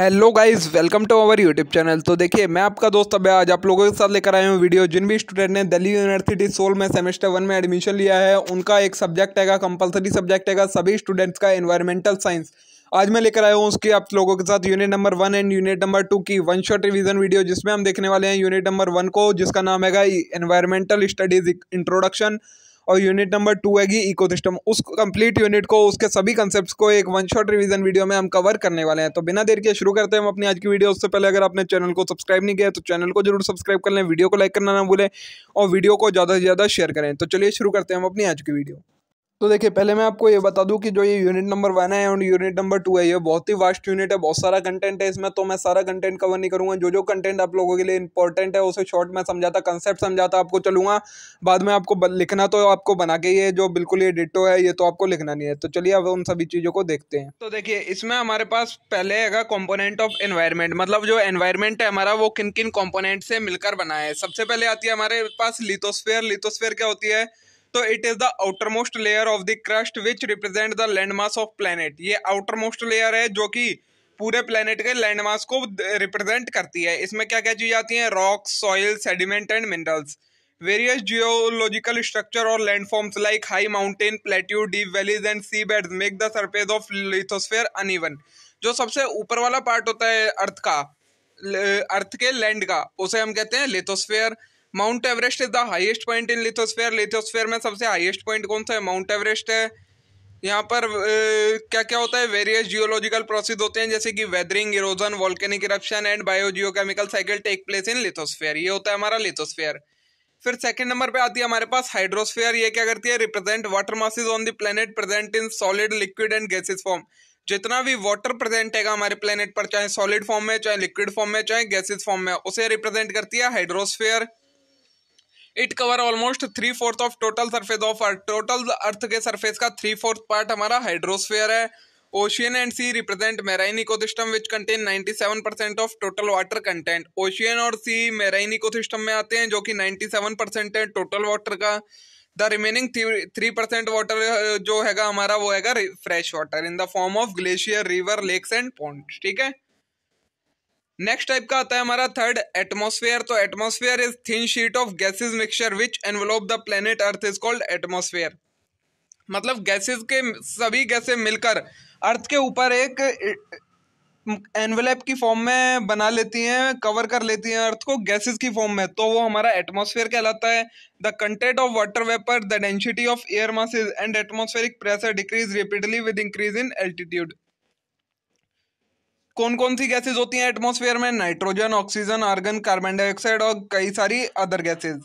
hello guys welcome to our YouTube channel तो देखिए मैं आपका दोस्त अब आज आप लोगों के साथ लेकर आया हूँ वीडियो जिन भी स्टूडेंट ने दिल्ली यूनिवर्सिटी सोल में सेमेस्टर वन में एडमिशन लिया है उनका एक सब्जेक्ट है कंपलसरी सब्जेक्ट है सभी स्टूडेंट्स का एनवायरमेंटल साइंस आज मैं लेकर आया हूँ उसकी आप लोगों के साथ unit number one and unit number two की वन शॉट रिविजन वीडियो जिसमें हम देखने वाले हैं यूनिट नंबर वन को जिसका नाम हैगा एनवायरमेंटल स्टडीज इंट्रोडक्शन और यूनिट नंबर टू हैगी इको सिस्टम उस कंप्लीट यूनिट को उसके सभी कंसेप्ट को एक वन शॉट रिविजन वीडियो में हम कवर करने वाले हैं तो बिना देर के शुरू करते हैं हम अपनी आज की वीडियो उससे पहले अगर आपने चैनल को सब्सक्राइब नहीं किया तो चैनल को जरूर सब्सक्राइब कर लें वीडियो को लाइक करना ना भूलें और वीडियो को ज़्यादा से ज़्यादा शेयर करें तो चलिए शुरू करते हैं हम अपनी आज की वीडियो तो देखिए पहले मैं आपको ये बता दूं कि जो ये यूनिट नंबर वन है और यूनिट नंबर टू है ये बहुत ही वास्ट यूनिट है बहुत सारा कंटेंट है इसमें तो मैं सारा कंटेंट कवर नहीं करूंगा जो जो कंटेंट आप लोगों के लिए इंपॉर्टेंट है उसे शॉर्ट में समझाता कंसेप्ट समझाता आपको चलूंगा बाद में आपको लिखना तो आपको बना के ये जो बिल्कुल ये डिटो है ये तो आपको लिखना नहीं है तो चलिए अब उन सभी चीज़ों को देखते हैं तो देखिए इसमें हमारे पास पहले है कॉम्पोनेंट ऑफ एनवायरमेंट मतलब जो एनवायरमेंट है हमारा वो किन किन कॉम्पोनेंट से मिलकर बना है सबसे पहले आती है हमारे पास लिथोस्फेयर लिथोस्फेयर क्या होती है तो it is the outermost layer of the crust which represent the land mass of planet ये आउटर मोस्ट लेयर है जो कि पूरे प्लेनेट के लैंड मास को रिप्रेजेंट करती है इसमें क्या क्या चीजें आती हैं rocks soil sediment and minerals various geological structure और landforms like high mountain plateau deep valleys and sea beds make the surface of lithosphere uneven जो सबसे ऊपर वाला पार्ट होता है अर्थ का अर्थ के लैंड का उसे हम कहते हैं lithosphere Mount Everest is the highest point in lithosphere lithosphere में सबसे हाईएस्ट पॉइंट कौन सा है माउंट एवरेस्ट है यहाँ पर ए, क्या क्या होता है वेरियस जियोलॉजिकल प्रोसेस होते हैं जैसे कि weathering erosion volcanic eruption and biogeochemical cycle take place in lithosphere ये होता है हमारा लिथोस्फेयर फिर सेकंड नंबर पे आती है हमारे पास हाइड्रोस्फेयर ये क्या करती है represent water masses on the planet present in solid liquid and gases form जितना भी वाटर प्रेजेंट है हमारे प्लेनेट पर चाहे सॉलिड फॉर्म में चाहे लिक्विड फॉर्म में चाहे गैसेज फॉर्म में उसे रिप्रेजेंट करती है hydrosphere it cover almost three fourth of total surface of earth total earth के सरफेस का थ्री फोर्थ पार्ट हमारा हाइड्रोस्फेयर है ocean and sea represent marine ecosystem which contain 97 percent of total water content ocean और sea marine ecosystem में आते हैं जो कि 97 परसेंट है टोटल वाटर का the remaining three percent water जो हैगा हमारा वो हैगा fresh water in the form of glacier river lakes and pond ठीक है नेक्स्ट टाइप का आता है हमारा थर्ड एटमोसफेयर तो atmosphere is thin sheet of gases mixture which envelop the planet earth is called atmosphere मतलब गैसेज के सभी गैसे मिलकर अर्थ के ऊपर एक एनवेलप की फॉर्म में बना लेती हैं कवर कर लेती हैं अर्थ को गैसेस की फॉर्म में तो वो हमारा एटमॉस्फेयर कहलाता है the content of water vapour the density of air masses and atmospheric pressure decrease rapidly with increase in altitude कौन कौन सी गैसेज होती हैं एटमोसफेयर में nitrogen oxygen argon carbon dioxide और कई सारी other gases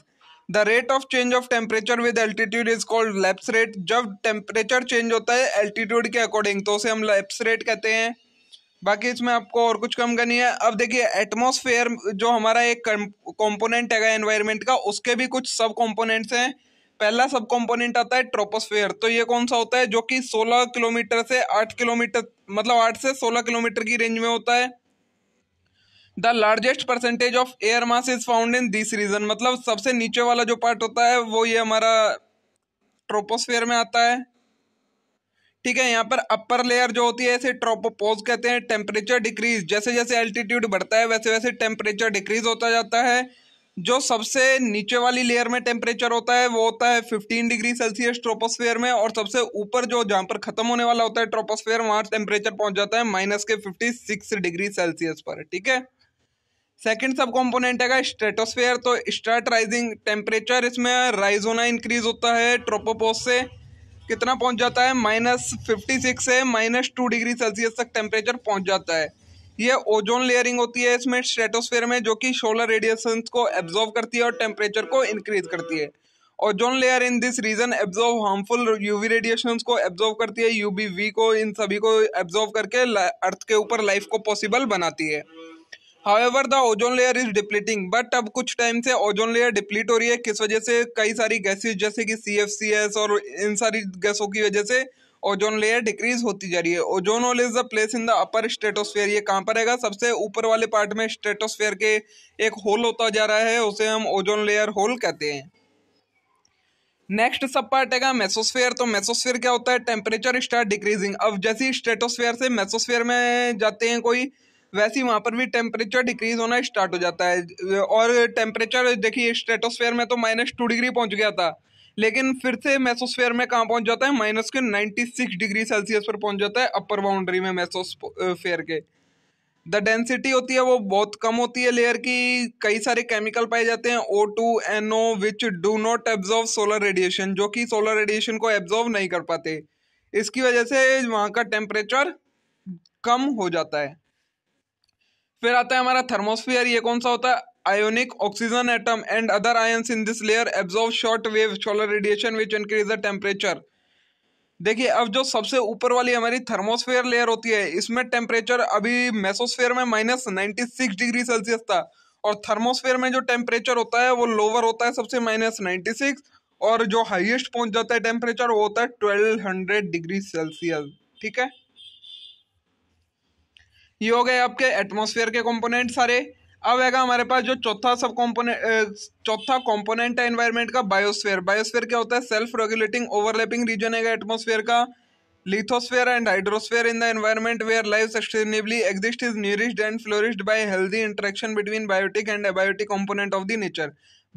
the rate of change of temperature with altitude is called lapse rate जब टेम्परेचर चेंज होता है एल्टीट्यूड के अकॉर्डिंग तो उसे हम लेप्स रेट कहते हैं बाकी इसमें आपको और कुछ कम करनी है अब देखिए एटमोसफेयर जो हमारा एक कॉम्पोनेंट है एनवायरमेंट का उसके भी कुछ सब कॉम्पोनेंट्स हैं पहला सब कॉम्पोनेंट आता है ट्रोपोस्फेयर तो ये कौन सा होता है जो कि 16 किलोमीटर से 8 किलोमीटर मतलब आठ से सोलह किलोमीटर की रेंज में होता है the largest percentage of air mass is found in this region मतलब सबसे नीचे वाला जो पार्ट होता है वो ये हमारा ट्रोपोस्फेयर में आता है ठीक है यहाँ पर अपर लेयर जो होती है इसे ट्रोपोपोज कहते हैं टेम्परेचर डिक्रीज जैसे जैसे एल्टीट्यूड बढ़ता है वैसे वैसे टेम्परेचर डिक्रीज होता जाता है जो सबसे नीचे वाली लेयर में टेम्परेचर होता है वो होता है 15 डिग्री सेल्सियस ट्रोपोस्फेयर में और सबसे ऊपर जो जहाँ पर खत्म होने वाला होता है ट्रोपोस्फेयर वहाँ टेम्परेचर पहुँच जाता है माइनस के 56 डिग्री सेल्सियस पर ठीक है सेकंड सब कॉम्पोनेंट है स्ट्रेटोस्फेयर तो स्टार्ट राइजिंग टेम्परेचर इसमें राइज होना इंक्रीज होता है ट्रोपोपोस से कितना पहुँच जाता है माइनस फिफ्टी सिक्स से माइनस टू डिग्री सेल्सियस तक टेम्परेचर पहुँच जाता है ये ओजोन लेयरिंग होती है इसमें स्ट्रेटोस्फेयर में जो कि सोलर रेडिएशन को एब्जॉर्व करती है और टेम्परेचर को इंक्रीज करती है ozone layer in this region absorb harmful UV radiation को एब्जॉर्व करती है यूबीवी को इन सभी को एब्जॉर्व करके अर्थ के ऊपर लाइफ को पॉसिबल बनाती है ever the ozone layer is depleting but अब कुछ टाइम से ओजोन लेयर डिप्लीट हो रही है किस वजह से कई सारी गैसेज जैसे कि सी एफ सी एस और इन सारी गैसों की वजह से ओजोन लेयर डिक्रीज होती जा रही है ozone hole is the place in the upper stratosphere ये कहाँ पर रहेगा सबसे ऊपर वाले पार्ट में स्ट्रेटोस्फेयर के एक होल होता जा रहा है उसे हम ओजोन लेयर होल कहते हैं नेक्स्ट सब पार्ट है मेसोस्फेयर तो मेसोस्फेयर क्या होता है टेम्परेचर स्टार्ट डिक्रीजिंग अब जैसी स्टेटोस्फेयर स्ट्रेटोस्फेयर से मेसोस्फेयर में जाते हैं कोई वैसे ही वहाँ पर भी टेम्परेचर डिक्रीज होना स्टार्ट हो जाता है और टेम्परेचर देखिए स्ट्रेटोस्फेयर में तो माइनस टू डिग्री पहुँच गया था लेकिन फिर से मेसोस्फेयर में कहाँ पहुँच जाता है माइनस के नाइन्टी सिक्स डिग्री सेल्सियस पर पहुँच जाता है अपर बाउंड्री में मेसोस्फेयर के द डेंसिटी होती है वो बहुत कम होती है लेयर की कई सारे केमिकल पाए जाते हैं O two N O which do not absorb solar radiation जो कि सोलर रेडिएशन को एब्जॉर्व नहीं कर पाते इसकी वजह से वहाँ का टेम्परेचर कम हो जाता है फिर आता है हमारा थर्मोस्फियर ये कौन सा होता है ionic oxygen atom and other ions in this layer absorb short wave solar radiation which increase the temperature देखिए अब जो सबसे ऊपर वाली हमारी थर्मोस्फेयर लेयर होती है इसमें टेम्परेचर अभी मेसोस्फेयर में minus ninety six degree Celsius था और थर्मोस्फेयर में जो टेम्परेचर होता है वो लोअर होता है सबसे माइनस नाइन्टी सिक्स और जो हाईएस्ट पहुंच जाता है टेम्परेचर वो होता है ट्वेल्व हंड्रेड डिग्री सेल्सियस ठीक है ये हो गए आपके एटमोसफेयर के कॉम्पोनेंट सारे अब है हमारे पास जो चौथा सब कॉम्पोनेंट चौथा कॉम्पोनेंट है एनवायरमेंट का बायोस्फेयर बायोस्फेयर क्या होता है सेल्फ रेगुलेटिंग ओवरलैपिंग रीजन है एटमोस्फेयर का lithosphere and hydrosphere in the environment where life sustainably exist is nourished and flourished by healthy interaction between biotic and abiotic component of the nature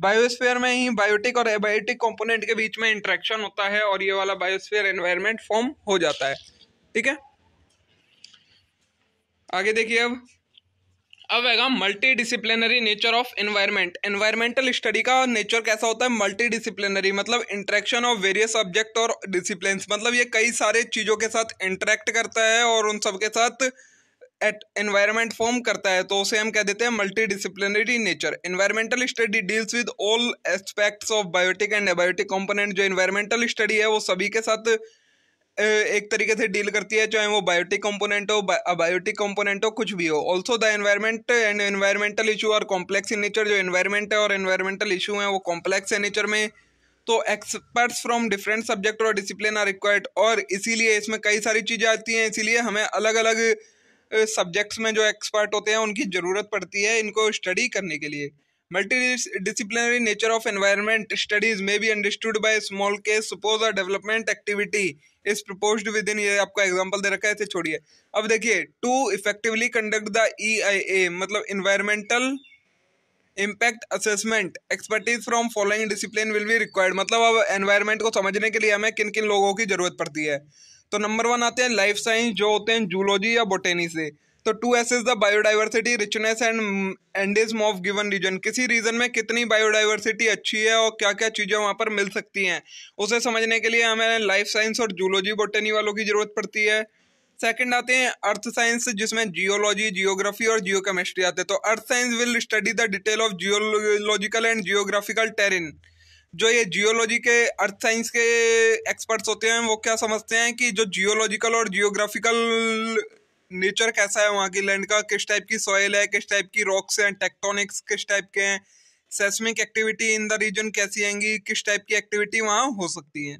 biosphere में ही biotic और abiotic component के बीच में interaction होता है और ये वाला बायोस्फेयर एनवायरमेंट फॉर्म हो जाता है ठीक है आगे देखिए अब अब आएगा multidisciplinary nature of environment environmental study का नेचर कैसा होता है मल्टी डिसिप्लिनरी मतलब इंट्रैक्शन ऑफ वेरियस सब्जेक्ट और डिसिप्लिन मतलब ये कई सारे चीज़ों के साथ इंट्रैक्ट करता है और उन सब के साथ एट एनवायरमेंट फॉर्म करता है तो उसे हम कह देते हैं multidisciplinary nature environmental study deals with all aspects of biotic and abiotic component जो एनवायरमेंटल स्टडी है वो सभी के साथ एक तरीके से डील करती है चाहे वो बायोटिक कंपोनेंट हो अबायोटिक कंपोनेंट हो कुछ भी हो also the environment and environmental issue are complex in nature जो एनवायरमेंट है और एनवायरमेंटल इशू है वो कॉम्प्लेक्स है नेचर में तो एक्सपर्ट्स फ्रॉम डिफरेंट सब्जेक्ट और डिसिप्लिन आर रिक्वायर्ड और इसीलिए इसमें कई सारी चीज़ें आती हैं इसीलिए हमें अलग अलग सब्जेक्ट्स में जो एक्सपर्ट होते हैं उनकी ज़रूरत पड़ती है इनको स्टडी करने के लिए multidisciplinary nature of environment studies be understood understood by small case suppose a development activity is propose within ये आपका एग्जाम्पल दे रखा है इसे छोड़िए अब देखिए to effectively conduct the E I A मतलब environmental impact assessment expertise from following discipline will be required मतलब अब एनवायरमेंट को समझने के लिए हमें किन किन लोगों की जरूरत पड़ती है तो नंबर वन आते हैं लाइफ साइंस जो होते हैं जूलॉजी या बोटेनी से तो to assess the biodiversity richness and endemism of given region किसी रीजन में कितनी बायोडाइवर्सिटी अच्छी है और क्या क्या चीज़ें वहाँ पर मिल सकती हैं उसे समझने के लिए हमें लाइफ साइंस और जूलॉजी बोटनी वालों की ज़रूरत पड़ती है सेकंड आते हैं अर्थ साइंस जिसमें जियोलॉजी जियोग्राफी और जियो केमिस्ट्री आते हैं तो earth science will study the detail of geological and geographical terrain जो ये जियोलॉजी के अर्थ साइंस के एक्सपर्ट्स होते हैं वो क्या समझते हैं कि जो जियोलॉजिकल और जियोग्राफिकल नेचर कैसा है वहाँ की लैंड का किस टाइप की सॉयल है किस टाइप की रॉक्स हैं टेक्टोनिक्स किस टाइप के हैं seismic activity in the region कैसी आएंगी किस टाइप की एक्टिविटी वहाँ हो सकती है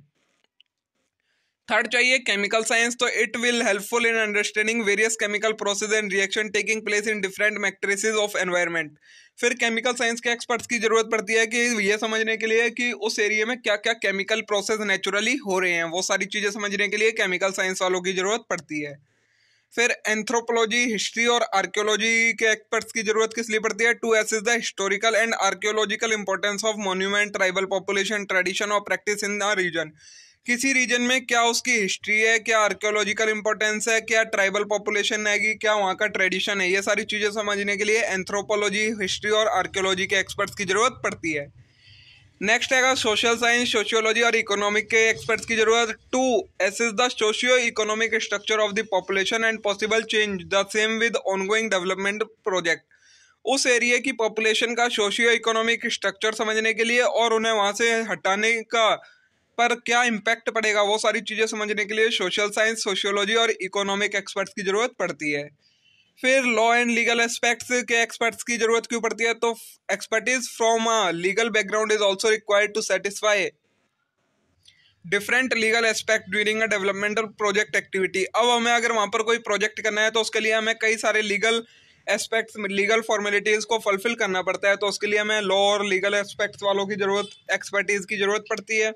थर्ड चाहिए केमिकल साइंस तो it will helpful in understanding various chemical process and reaction taking place in different matrices of environment फिर केमिकल साइंस के एक्सपर्ट्स की जरूरत पड़ती है कि यह समझने के लिए कि उस एरिया में क्या क्या केमिकल प्रोसेस नेचुरली हो रहे हैं वो सारी चीज़ें समझने के लिए केमिकल साइंस वालों की जरूरत पड़ती है फिर एंथ्रोपोलॉजी हिस्ट्री और आर्कियोलॉजी के एक्सपर्ट्स की जरूरत किस लिए पड़ती है to assess the historical and archaeological importance of monument tribal population tradition और प्रैक्टिस इन द रीजन किसी रीजन में क्या उसकी हिस्ट्री है क्या आर्कियोलॉजिकल इंपॉर्टेंस है क्या ट्राइबल पॉपुलेशन आएगी क्या वहाँ का ट्रेडिशन है ये सारी चीज़ें समझने के लिए एंथ्रोपोलॉजी हिस्ट्री और आर्कियोलॉजी के एक्सपर्ट्स की जरूरत पड़ती है नेक्स्ट है सोशल साइंस सोशियोलॉजी और इकोनॉमिक के एक्सपर्ट्स की जरूरत to assess the socio economic structure of the population and possible change the same with ongoing development project उस एरिया की पॉपुलेशन का सोशियो इकोनॉमिक स्ट्रक्चर समझने के लिए और उन्हें वहाँ से हटाने का पर क्या इम्पैक्ट पड़ेगा वो सारी चीज़ें समझने के लिए सोशल साइंस सोशियोलॉजी और इकोनॉमिक एक्सपर्ट्स की ज़रूरत पड़ती है फिर लॉ एंड लीगल एस्पेक्ट्स के एक्सपर्ट्स की जरूरत क्यों पड़ती है तो expertise from a legal background is also required to satisfy different legal aspect during a developmental project activity अब हमें अगर वहाँ पर कोई प्रोजेक्ट करना है तो उसके लिए हमें कई सारे लीगल एस्पेक्ट्स लीगल फॉर्मेलिटीज़ को फुलफिल करना पड़ता है तो उसके लिए हमें लॉ और लीगल एस्पेक्ट्स वालों की ज़रूरत एक्सपर्टीज़ की ज़रूरत पड़ती है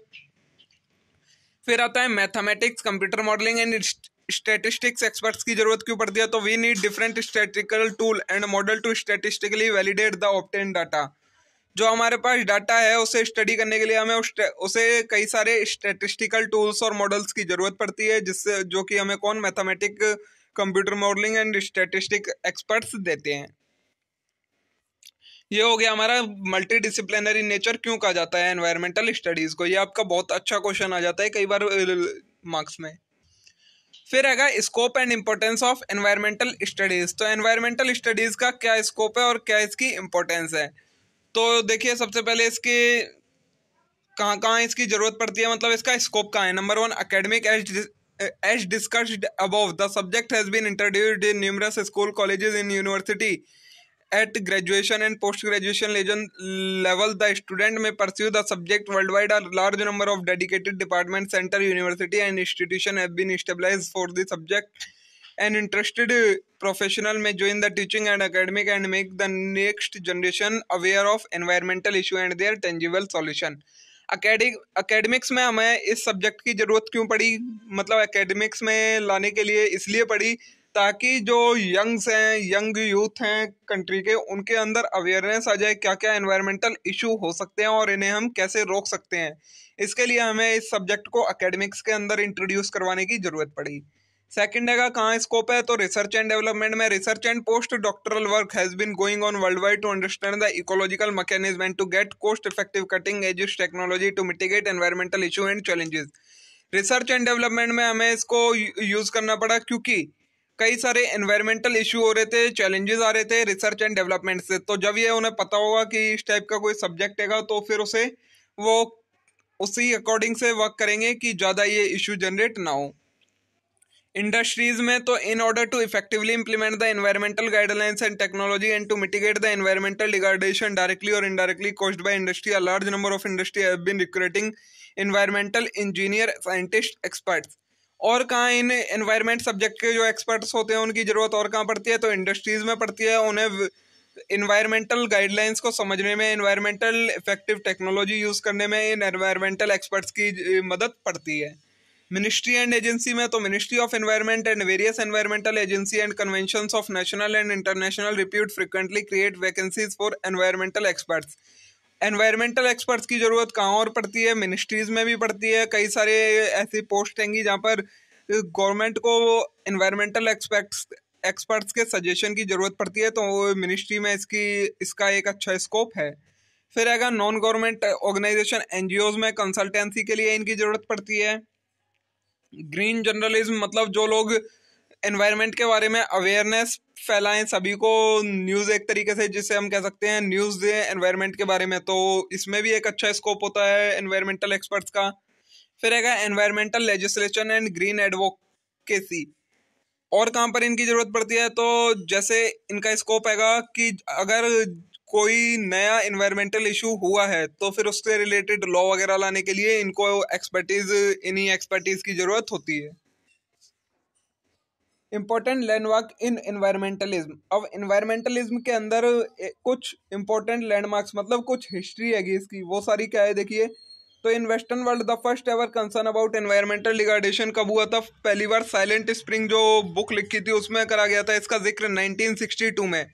फिर आता है mathematics computer modelling and statistics experts की जरूरत क्यों पड़ती है तो we need different statical tool and model to statistically validate the obtain data जो हमारे पास डाटा है उसे स्टडी करने के लिए हमें उस उसे कई सारे स्टेटिस्टिकल टूल्स और मॉडल्स की ज़रूरत पड़ती है जिससे जो कि हमें कौन mathematic computer modelling and statistic experts देते हैं ये हो गया हमारा मल्टीडिसिप्लिनरी नेचर क्यों कहा जाता है एनवायरमेंटल स्टडीज़ को ये आपका बहुत अच्छा क्वेश्चन आ जाता है कई बार मार्क्स में फिर हैगा scope and importance of environmental studies तो एनवायरमेंटल स्टडीज़ का क्या स्कोप है और क्या इसकी इम्पोर्टेंस है तो देखिए सबसे पहले इसके कहाँ कहाँ इसकी ज़रूरत पड़ती है मतलब इसका स्कोप कहाँ है number one academic as as discussed above the subject has been introduced in numerous school colleges in university at graduation and post graduation लेजन level the student may pursue the subject worldwide are large number of dedicated department centre university and institution have been stabilise for the subject and interested professional may join the teaching and academic and make the next generation aware of environmental issue and their tangible solution academics में हमें इस subject की जरूरत क्यों पड़ी मतलब academics में लाने के लिए इसलिए पड़ी ताकि जो यंग्स हैं यंग यूथ हैं कंट्री के उनके अंदर अवेयरनेस आ जाए क्या क्या एनवायरमेंटल इशू हो सकते हैं और इन्हें हम कैसे रोक सकते हैं इसके लिए हमें इस सब्जेक्ट को अकेडमिक्स के अंदर इंट्रोड्यूस करवाने की ज़रूरत पड़ी सेकेंड है कहाँ स्कोप है तो रिसर्च एंड डेवलपमेंट में research and post doctoral work has been going on worldwide to understand the ecological mechanism and to get cost effective cutting edge technology to mitigate environmental issue and challenges research and development में हमें इसको use करना पड़ा क्योंकि कई सारे environmental issue हो रहे थे चैलेंजेस आ रहे थे रिसर्च एंड डेवलपमेंट से तो जब ये उन्हें पता होगा कि इस टाइप का कोई सब्जेक्ट है तो फिर उसे वो उसी अकॉर्डिंग से वर्क करेंगे कि ज़्यादा ये इशू जनरेट ना हो इंडस्ट्रीज में तो in order to effectively implement the environmental guidelines and technology and to mitigate the environmental degradation directly और indirectly caused by industry a large number of industry have been recruiting environmental engineer scientist experts और कहाँ इन environment subject के जो experts होते हैं उनकी ज़रूरत और कहाँ पड़ती है तो इंडस्ट्रीज़ में पड़ती है उन्हें इन्वायरमेंटल गाइडलाइंस को समझने में इन्वायरमेंटल इफेक्टिव टेक्नोलॉजी यूज़ करने में इन एनवायरमेंटल एक्सपर्ट्स की मदद पड़ती है मिनिस्ट्री एंड एजेंसी में तो ministry of environment and various environmental agency and convention of national and international repute frequently create vacancies for environmental experts environmental experts की ज़रूरत कहाँ और पड़ती है मिनिस्ट्रीज़ में भी पड़ती है कई सारे ऐसी पोस्ट हैंगी जहाँ पर गवर्नमेंट को एनवायरमेंटल एक्सपर्ट्स एक्सपर्ट्स के सजेशन की ज़रूरत पड़ती है तो मिनिस्ट्री में इसकी इसका एक अच्छा स्कोप है फिर आएगा नॉन गवर्नमेंट ऑर्गेनाइजेशन एन में कंसल्टेंसी के लिए इनकी ज़रूरत पड़ती है ग्रीन जर्नलिज्म मतलब जो लोग एनवायरनमेंट के बारे में अवेयरनेस फैलाएं सभी को न्यूज़ एक तरीके से जिसे हम कह सकते हैं न्यूज़ दें एनवायरनमेंट के बारे में तो इसमें भी एक अच्छा स्कोप होता है एनवायरमेंटल एक्सपर्ट्स का फिर है environmental legislation and green advocacy और कहाँ पर इनकी ज़रूरत पड़ती है तो जैसे इनका स्कोप हैगा कि अगर कोई नया इन्वायरमेंटल इशू हुआ है तो फिर उससे रिलेटेड लॉ वगैरह लाने के लिए इनको एक्सपर्टीज़ इन्हीं एक्सपर्टीज़ की ज़रूरत होती है इम्पोर्टेंट लैंडमार्क इन इन्वायरमेंटलिज्म अब इन्वायरमेंटलिज्म के अंदर कुछ इम्पोर्टेंट लैंडमार्क्स मतलब कुछ हिस्ट्री है इसकी वो सारी क्या है देखिए तो in western world the first ever concern about environmental degradation कब हुआ था पहली बार साइलेंट स्प्रिंग जो बुक लिखी थी उसमें करा गया था इसका जिक्र 1962 में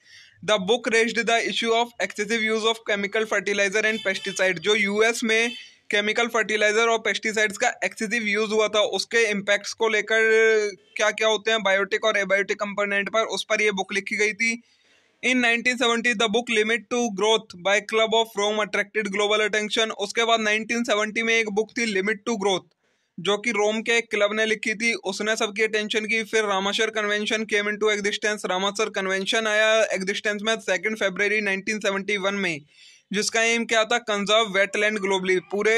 the book raised the issue of excessive use of chemical fertiliser and pesticide जो यूएस में केमिकल फर्टिलाइजर और पेस्टिसाइड्स का एक्सेसिव यूज हुआ था उसके इम्पैक्ट्स को लेकर क्या क्या होते हैं बायोटिक और एबायोटिक कंपोनेंट पर उस पर यह बुक लिखी गई थी in 1970 the book limit to growth by club of Rome attracted global attention उसके बाद 1970 में एक बुक थी लिमिट टू ग्रोथ जो कि रोम के एक क्लब ने लिखी थी उसने सबकी अटेंशन की फिर Ramsar convention came into existence Ramsar convention आया एग्जिस्टेंस में सेकेंड फेबररी नाइनटीन में जिसका एम क्या था कंजर्व वेटलैंड ग्लोबली पूरे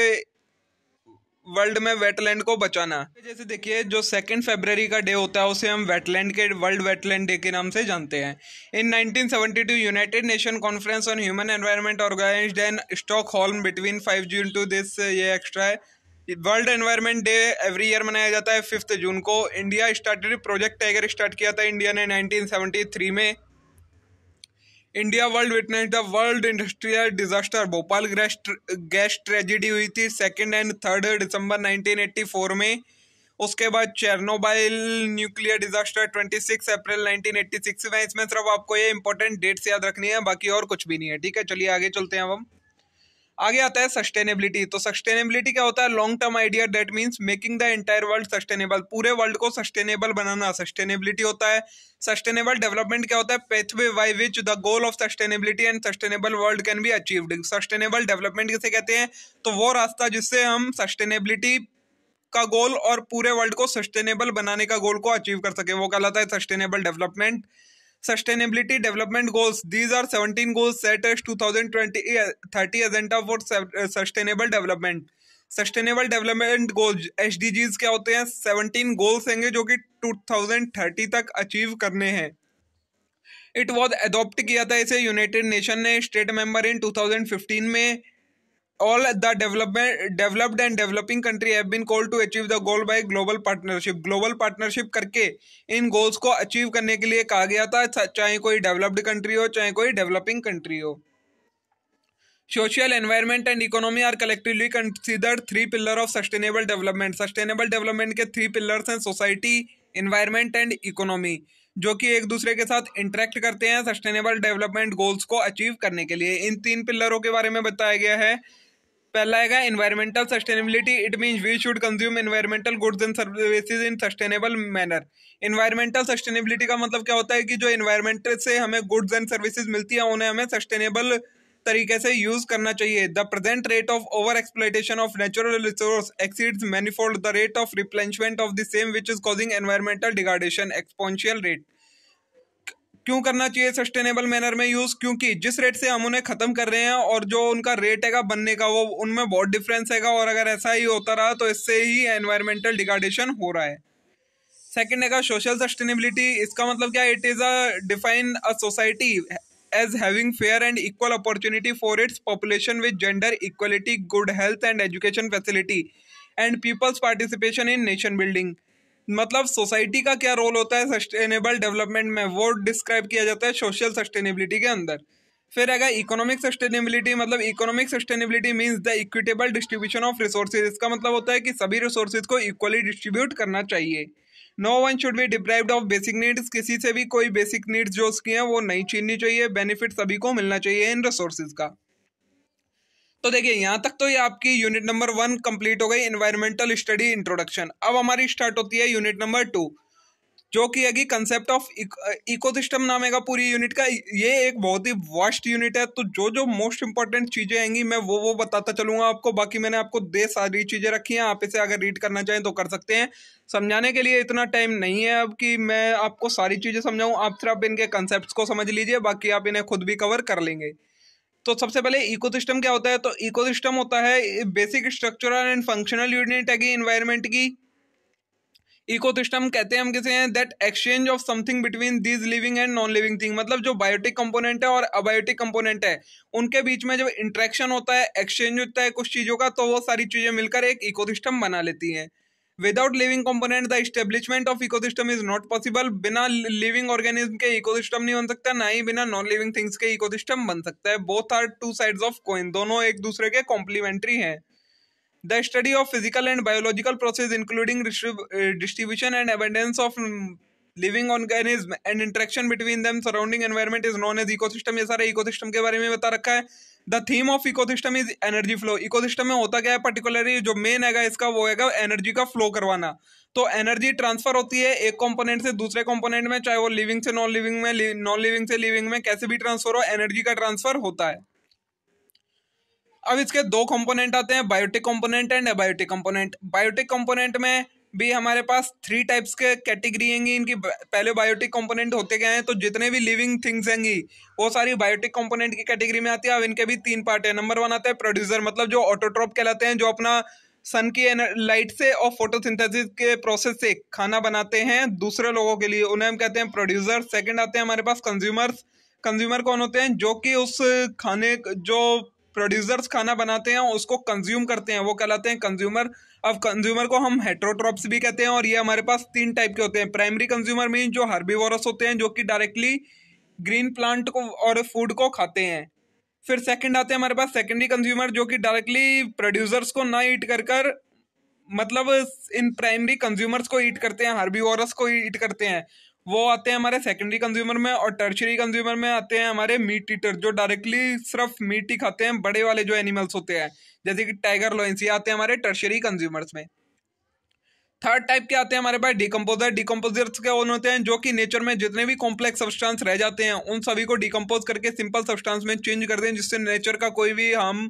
वर्ल्ड में वेटलैंड को बचाना जैसे देखिए जो सेकेंड फेबररी का डे होता है उसे हम वेटलैंड के वर्ल्ड वेटलैंड डे के नाम से जानते हैं in 1972 United Nation conference on human environment organised in Stockholm between five June to this ये एक्स्ट्रा है world environment day every year मनाया जाता है फिफ्थ जून को India started project tiger start किया था इंडिया ने नाइनटीन में India world witness the world industrial disaster Bhopal gas gas tragedy हुई थी सेकेंड एंड थर्ड दिसंबर 1984 में उसके बाद चेरनोबाइल न्यूक्लियर डिजास्टर 26 अप्रैल 1986 में इसमें सिर्फ आपको ये इंपॉर्टेंट डेट्स याद रखनी है बाकी और कुछ भी नहीं है ठीक है चलिए आगे चलते हैं अब हम आगे आता है सस्टेनेबिलिटी तो सस्टेनेबिलिटी क्या होता है long term idea that means making the entire world sustainable पूरे वर्ल्ड को सस्टेनेबल बनाना सस्टेनेबिलिटी होता है सस्टेनेबल डेवलपमेंट क्या होता है pathway by which the goal of sustainability and sustainable world can be achieved sustainable development किसे कहते हैं तो वो रास्ता जिससे हम सस्टेनेबिलिटी का गोल और पूरे वर्ल्ड को सस्टेनेबल बनाने का गोल को अचीव कर सके वो कहलाता है sustainable development sustainability development goals these are seventeen goals set two thousand twenty thirty agenda for sustainable development sustainable development goals S D Gs क्या होते हैं सेवनटीन गोल्स होंगे जो कि टू थाउजेंड थर्टी तक अचीव करने हैं इट वॉज एडोप्ट किया था इसे यूनाइटेड नेशन ने स्टेट मेंबर इन टू में all the development developed and developing country have been called to achieve the goal by global partnership global partnership करके इन goals को अचीव करने के लिए कहा गया था चाहे कोई डेवलप्ड कंट्री हो चाहे कोई डेवलपिंग कंट्री हो social environment and economy are collectively considered three pillar of sustainable development sustainable development के थ्री पिलर्स हैं सोसाइटी एनवायरमेंट एंड इकोनॉमी जो कि एक दूसरे के साथ इंटरेक्ट करते हैं सस्टेनेबल डेवलपमेंट गोल्स को अचीव करने के लिए इन तीन पिलरों के बारे में बताया गया है पहला है environmental sustainability it mean we should consume environmental goods and services in sustainable manner environmental sustainability का मतलब क्या होता है कि जो इन्वायरमेंट से हमें गुड्स एंड सर्विसेज मिलती है उन्हें हमें सस्टेनेबल तरीके से यूज करना चाहिए the present rate of over exploitation of natural resource exceeds manifold the rate of replacement of the same which is causing environmental degradation exponential rate क्यों करना चाहिए सस्टेनेबल मैनर में यूज़ क्योंकि जिस रेट से हम उन्हें ख़त्म कर रहे हैं और जो उनका रेट हैगा बनने का वो उनमें बहुत डिफरेंस हैगा और अगर ऐसा ही होता रहा तो इससे ही एनवायरमेंटल डिग्रेडेशन हो रहा है सेकेंड है सोशल सस्टेनेबिलिटी इसका मतलब क्या it is a define a society as having fair and equal opportunity for its population with gender equality good health and education facility and people's participation in nation building मतलब society का क्या role होता है sustainable development में वो describe किया जाता है सोशल सस्टेनेबिलिटी के अंदर फिर अगर इकोनॉमिक सस्टेनेबिलिटी मतलब economic sustainability means the equitable distribution of resources इसका मतलब होता है कि सभी रिसोर्सेज को इक्वली डिस्ट्रीब्यूट करना चाहिए no one should be deprived of basic needs किसी से भी कोई बेसिक नीड्स जो उसकी हैं वो नहीं छीननी चाहिए बेनिफिट सभी को मिलना चाहिए इन रिसोर्सेज का तो देखिए यहाँ तक तो ये आपकी यूनिट नंबर वन कंप्लीट हो गई इन्वायरमेंटल स्टडी इंट्रोडक्शन अब हमारी स्टार्ट होती है यूनिट नंबर टू जो कि है कि कंसेप्ट ऑफ इकोसिस्टम नाम है पूरी यूनिट का ये एक बहुत ही वास्ट यूनिट है तो जो जो मोस्ट इंपॉर्टेंट चीज़ें आएंगी मैं वो वो बताता चलूंगा आपको बाकी मैंने आपको दे सारी चीज़ें रखी हैं आप इसे अगर रीड करना चाहें तो कर सकते हैं समझाने के लिए इतना टाइम नहीं है अब कि मैं आपको सारी चीज़ें समझाऊँ आप सिर्फ इनके कंसेप्ट को समझ लीजिए बाकी आप इन्हें खुद भी कवर कर लेंगे तो सबसे पहले इकोसिस्टम क्या होता है तो इकोसिस्टम होता है basic structural and functional unit है कि इन्वायरमेंट की इकोसिस्टम कहते हैं हम किसे हैं that exchange of something between these living and non living thing मतलब जो बायोटिक कंपोनेंट है और अबायोटिक कंपोनेंट है उनके बीच में जब इंट्रैक्शन होता है एक्सचेंज होता है कुछ चीज़ों का तो वो सारी चीज़ें मिलकर एक इकोसिस्टम बना लेती हैं without living component the establishment of system is not possible बिना लिविंग ऑर्गेनिज्म के इको सिस्टम नहीं बन सकता ना ही बिना नॉन लिविंग थिंग्स के इको सिस्टम बन सकता है both are two side of coin दोनों एक दूसरे के कॉम्प्लीमेंट्री हैं the study of physical and biological process including distribution and abundance of living organism and interaction between them surrounding environment is known as eco ecosystem ये सारे eco system के बारे में बता रखा है the theme of ecosystem is energy flow ecosystem में होता क्या है पर्टिकुलरली जो मेन है इसका वो है एनर्जी का फ्लो करवाना तो एनर्जी ट्रांसफर होती है एक कंपोनेंट से दूसरे कंपोनेंट में चाहे वो लिविंग से नॉन लिविंग में नॉन लिविंग से लिविंग में कैसे भी ट्रांसफर हो एनर्जी का ट्रांसफर होता है अब इसके दो कंपोनेंट आते हैं biotic component and abiotic component biotic component में भी हमारे पास थ्री टाइप्स के कैटेगरी हैंगी इनकी पहले बायोटिक कंपोनेंट होते गए हैं तो जितने भी लिविंग थिंग्स हैंगी वो सारी बायोटिक कंपोनेंट की कैटेगरी में आती है अब इनके भी तीन पार्ट है नंबर वन आता है प्रोड्यूसर मतलब जो ऑटोट्रॉप कहलाते हैं जो अपना सन की लाइट से और फोटोसिंथेसिस के प्रोसेस से खाना बनाते हैं दूसरे लोगों के लिए उन्हें हम कहते हैं प्रोड्यूसर सेकेंड आते हैं हमारे पास कंज्यूमर्स कंज्यूमर कौन होते हैं जो कि उस खाने जो प्रोड्यूसर्स खाना बनाते हैं उसको कंज्यूम करते हैं वो कहलाते हैं कंज्यूमर अब कंज्यूमर को हम हेट्रोट्रॉप्स भी कहते हैं और ये हमारे पास तीन टाइप के होते हैं प्राइमरी कंज्यूमर मीन जो हर्बीवोरस होते हैं जो कि डायरेक्टली ग्रीन प्लांट को और फूड को खाते हैं फिर सेकंड आते हैं हमारे पास सेकेंडरी कंज्यूमर जो कि डायरेक्टली प्रोड्यूसर्स को ना ईट कर कर मतलब इन प्राइमरी कंज्यूमर्स को ईट करते हैं हर्बीवोरस को ईट करते हैं वो आते हैं हमारे सेकेंडरी कंज्यूमर में और टर्शरी कंज्यूमर में आते हैं हमारे मीट ईटर जो डायरेक्टली सिर्फ मीट ही खाते हैं बड़े वाले जो एनिमल्स होते हैं जैसे कि टाइगर लॉइंस ये आते हैं हमारे टर्शरी कंज्यूमर्स में थर्ड टाइप के आते हैं हमारे पास डिकम्पोजर डिकम्पोजर्स के उन होते हैं जो कि नेचर में जितने भी कॉम्प्लेक्स सब्सटेंस रह जाते हैं उन सभी को डिकम्पोज करके सिंपल सब्सटेंस में चेंज कर दें जिससे नेचर का कोई भी हम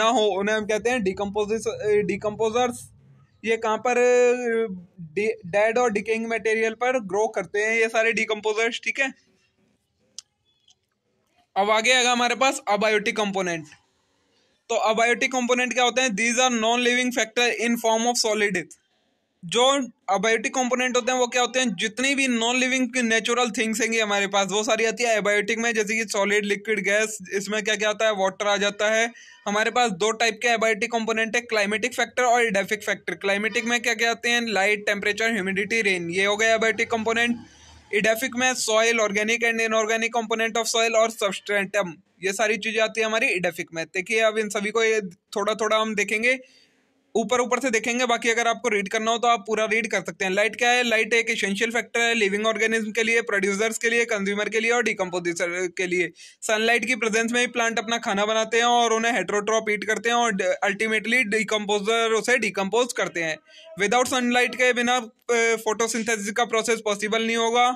ना हो उन्हें हम कहते हैं डिकम्पोजिस डिकम्पोजर्स ये कहाँ पर डेड और डिकेइंग मटेरियल पर ग्रो करते हैं ये सारे डिकम्पोजर्स ठीक है अब आगे आएगा हमारे पास अबायोटिक कंपोनेंट तो अबायोटिक कंपोनेंट क्या होते हैं these are non living factor in form of solid जो एबायोटिक कंपोनेंट होते हैं वो क्या होते हैं जितनी भी नॉन लिविंग नेचुरल थिंग्स हैं हमारे पास वो सारी आती है एबायोटिक में जैसे कि सॉलिड लिक्विड गैस इसमें क्या क्या आता है वाटर आ जाता है हमारे पास दो टाइप के एबायोटिक कंपोनेंट है क्लाइमेटिक फैक्टर और इडेफिक फैक्टर क्लाइमेटिक में क्या क्या आते हैं लाइट टेम्परेचर ह्यूमिडिटी रेन ये हो गया एबायोटिक कॉम्पोनेंट इडेफिक में soil organic and inorganic component of soil और सबस्ट्रेंटम ये सारी चीज़ें आती है हमारी इडेफिक में देखिए अब इन सभी को ये थोड़ा थोड़ा हम देखेंगे ऊपर ऊपर से देखेंगे बाकी अगर आपको रीड करना हो तो आप पूरा रीड कर सकते हैं लाइट क्या है लाइट एक एसेंशियल फैक्टर है लिविंग ऑर्गेनिज्म के लिए प्रोड्यूसर्स के लिए कंज्यूमर के लिए और डिकम्पोजिशन के लिए सनलाइट की प्रेजेंस में ही प्लांट अपना खाना बनाते हैं और उन्हें हेट्रोट्रॉप ईट करते हैं और अल्टीमेटली डिकम्पोजर उसे डिकम्पोज करते हैं विदाउट सनलाइट के बिना फोटोसिंथेसिस का प्रोसेस पॉसिबल नहीं होगा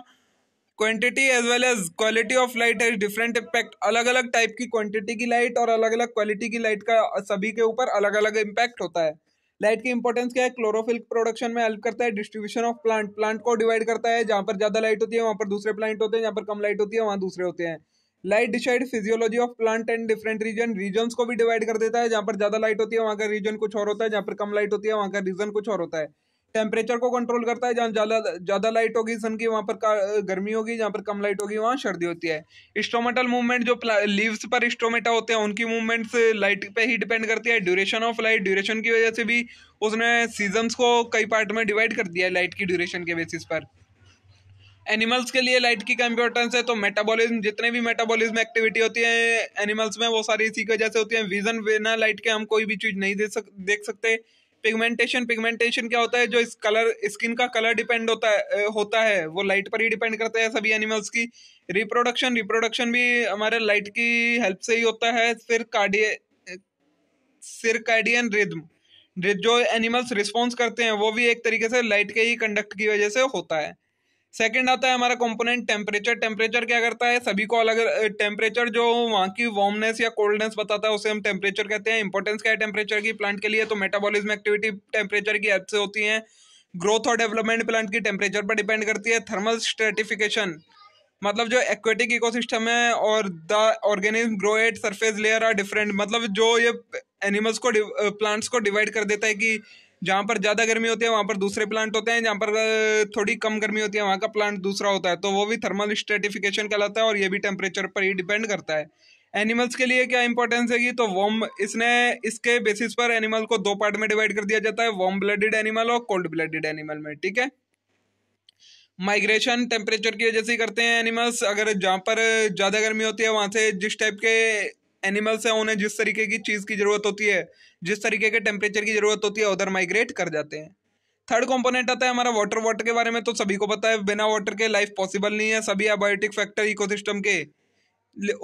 quantity as well as quality of light है डिफरेंट इम्पैक्ट अलग अलग टाइप की क्वांटिटी की लाइट और अलग अलग क्वालिटी की लाइट का सभी के ऊपर अलग अलग इम्पैक्ट होता है लाइट की इंपॉर्टेंस क्या है क्लोरोफिल प्रोडक्शन में हेल्प करता है डिस्ट्रीब्यूशन ऑफ प्लांट प्लांट को डिवाइड करता है जहां पर ज़्यादा लाइट होती है वहाँ पर दूसरे प्लांट होते हैं जहाँ पर कम लाइट होती है वहां दूसरे होते हैं light decide physiology of plant and different region region को भी डिवाइड कर देता है जहां पर ज़्यादा लाइट होती है वहां का रीजन कुछ और होता है जहां पर कम लाइट होती है वहां का रीजन कुछ और होता है टेम्परेचर को कंट्रोल करता है जहाँ ज़्यादा ज़्यादा लाइट होगी सन की वहाँ पर गर्मी होगी जहाँ पर कम लाइट होगी वहाँ सर्दी होती है स्टोमेटल मूवमेंट जो लीव्स पर स्टोमेटा होते हैं उनकी मूवमेंट्स लाइट पे ही डिपेंड करती है ड्यूरेशन ऑफ लाइट ड्यूरेशन की वजह से भी उसने सीजन्स को कई पार्ट में डिवाइड कर दिया है लाइट की ड्यूरेशन के बेसिस पर एनिमल्स के लिए लाइट की क्या इंपॉर्टेंस है तो मेटाबॉलिज्म जितने भी मेटाबॉलिज्म एक्टिविटी होती है एनिमल्स में वो सारी इसी की वजह से होती है विजन बिना लाइट के हम कोई भी चीज़ नहीं दे सक देख सकते पिगमेंटेशन पिगमेंटेशन क्या होता है जो इस कलर स्किन का कलर डिपेंड होता है होता है वो लाइट पर ही डिपेंड करता है सभी एनिमल्स की रिप्रोडक्शन रिप्रोडक्शन भी हमारे लाइट की हेल्प से ही होता है फिर कार्डिय कार्डियन रिद्म जो एनिमल्स रिस्पॉन्स करते हैं वो भी एक तरीके से लाइट के ही कंडक्ट की वजह से होता है सेकंड आता है हमारा कंपोनेंट टेम्परेचर टेम्परेचर क्या करता है सभी को अलग टेम्परेचर जो वहाँ की वार्मनेस या कोल्डनेस बताता है उसे हम टेम्परेचर कहते हैं इंपॉर्टेंस क्या है टेम्परेचर की प्लांट के लिए तो मेटाबॉलिज्म एक्टिविटी टेम्परेचर की हेल्प से होती है ग्रोथ और डेवलपमेंट प्लांट की टेम्परेचर पर डिपेंड करती है थर्मल स्ट्रेटिफिकेशन मतलब जो एक्वेटिक इकोसिस्टम है और the organism grow at surface layer are different मतलब जो ये एनिमल्स को प्लांट्स uh, को डिवाइड कर देता है कि जहाँ पर ज़्यादा गर्मी होती है वहाँ पर दूसरे प्लांट होते हैं जहाँ पर थोड़ी कम गर्मी होती है वहाँ का प्लांट दूसरा होता है तो वो भी थर्मल स्ट्रेटिफिकेशन कहलाता है और ये भी टेम्परेचर पर ही डिपेंड करता है एनिमल्स के लिए क्या इंपॉर्टेंस है तो वॉम इसने इसके बेसिस पर एनिमल को दो पार्ट में डिवाइड कर दिया जाता है वॉम ब्लडेड एनिमल और कोल्ड ब्लडेड एनिमल में ठीक है माइग्रेशन टेम्परेचर की वजह से करते हैं एनिमल्स अगर जहाँ पर ज़्यादा गर्मी होती है वहाँ से जिस टाइप के एनिमल्स हैं उन्हें जिस तरीके की चीज़ की ज़रूरत होती है जिस तरीके के टेम्परेचर की ज़रूरत होती है उधर माइग्रेट कर जाते हैं थर्ड कंपोनेंट आता है हमारा वाटर वाटर के बारे में तो सभी को पता है बिना वाटर के लाइफ पॉसिबल नहीं है सभी अबायोटिक फैक्टर इकोसिस्टम के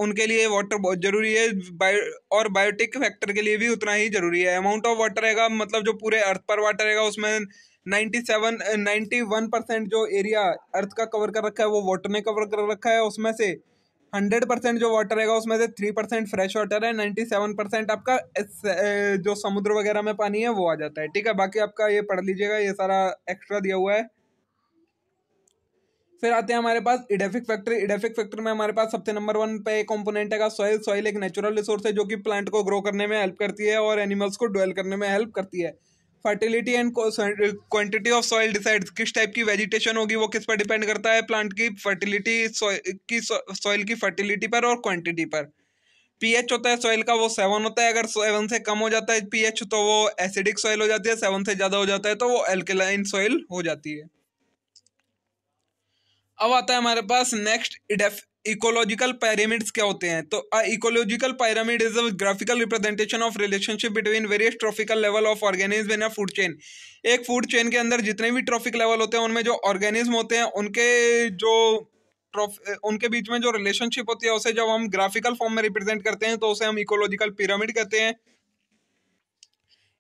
उनके लिए वाटर बहुत जरूरी है बायो और बायोटिक फैक्टर के लिए भी उतना ही जरूरी है अमाउंट ऑफ वाटर रहेगा मतलब जो पूरे अर्थ पर वाटर रहेगा उसमें ninety seven ninety one percent जो एरिया अर्थ का कवर कर रखा है वो वाटर ने कवर कर रखा है उसमें से हंड्रेड परसेंट जो वाटर रहेगा उसमें से थ्री परसेंट फ्रेश वाटर है नाइन्टी सेवन परसेंट आपका जो समुद्र वगैरह में पानी है वो आ जाता है ठीक है बाकी आपका ये पढ़ लीजिएगा ये सारा एक्स्ट्रा दिया हुआ है फिर आते हैं हमारे पास इडेफिक फैक्ट्री इडेफिक फैक्टर में हमारे पास सबसे नंबर वन पे एक कंपोनेंट है सॉइल सॉइल एक नेचुरल रिसोर्स है जो कि प्लांट को ग्रो करने में हेल्प करती है और एनिमल्स को डवेल करने में हेल्प करती है fertility and quantity of soil decides किस टाइप की वेजिटेशन होगी वो किस पर डिपेंड करता है प्लांट की फर्टिलिटी की सॉइल की फर्टिलिटी पर और क्वांटिटी पर पीएच होता है सॉइल का वो सेवन होता है अगर सेवन से कम हो जाता है पीएच तो वो एसिडिक सॉइल हो जाती है सेवन से ज़्यादा हो जाता है तो वो एल्केलाइन सॉइल हो जाती है अब आता है हमारे पास नेक्स्ट इकोलॉजिकल पैरामिड्स क्या होते हैं तो a ecological pyramid is a graphical representation of relationship between various trophical level of organism in a food chain एक फूड चेन के अंदर जितने भी ट्रॉफिक लेवल होते हैं उनमें जो ऑर्गेनिज्म होते हैं उनके जो उनके बीच में जो रिलेशनशिप होती है उसे जब हम ग्राफिकल फॉर्म में रिप्रेजेंट करते हैं तो उसे हम इकोलॉजिकल पिरामिड कहते हैं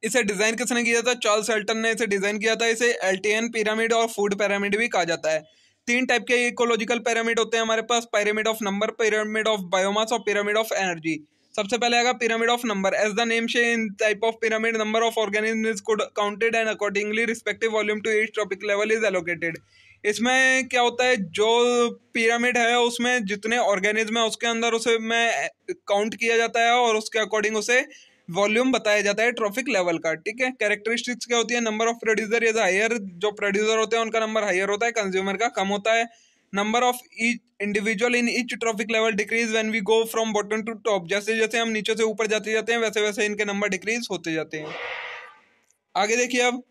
इसे डिजाइन किसने किया था चार्ल्स एल्टन ने इसे डिजाइन किया था इसे एल्टीएन पिरामिड और फूड पिरामिड भी कहा जाता है तीन टाइप के इकोलॉजिकल पिरामिड होते हैं हमारे पास pyramid of number pyramid of biomass और पिरामिड ऑफ एनर्जी सबसे पहले आएगा pyramid of number as the name से in type of pyramid number of organism is counted and accordingly respective volume to each tropic level is allocated इसमें क्या होता है जो पिरामिड है उसमें जितने ऑर्गेनिज्म है उसके अंदर उसे में काउंट किया जाता है और उसके अकॉर्डिंग उसे वॉल्यूम बताया जाता है ट्रॉफिक लेवल का ठीक है कैरेक्टरिस्टिक्स क्या होती है number of producer is higher जो प्रोड्यूसर होते हैं उनका नंबर हायर होता है कंज्यूमर का कम होता है number of each individual in each trophic level decrease when we go from bottom to top जैसे जैसे हम नीचे से ऊपर जाते जाते हैं वैसे वैसे इनके नंबर डिक्रीज होते जाते हैं आगे देखिए अब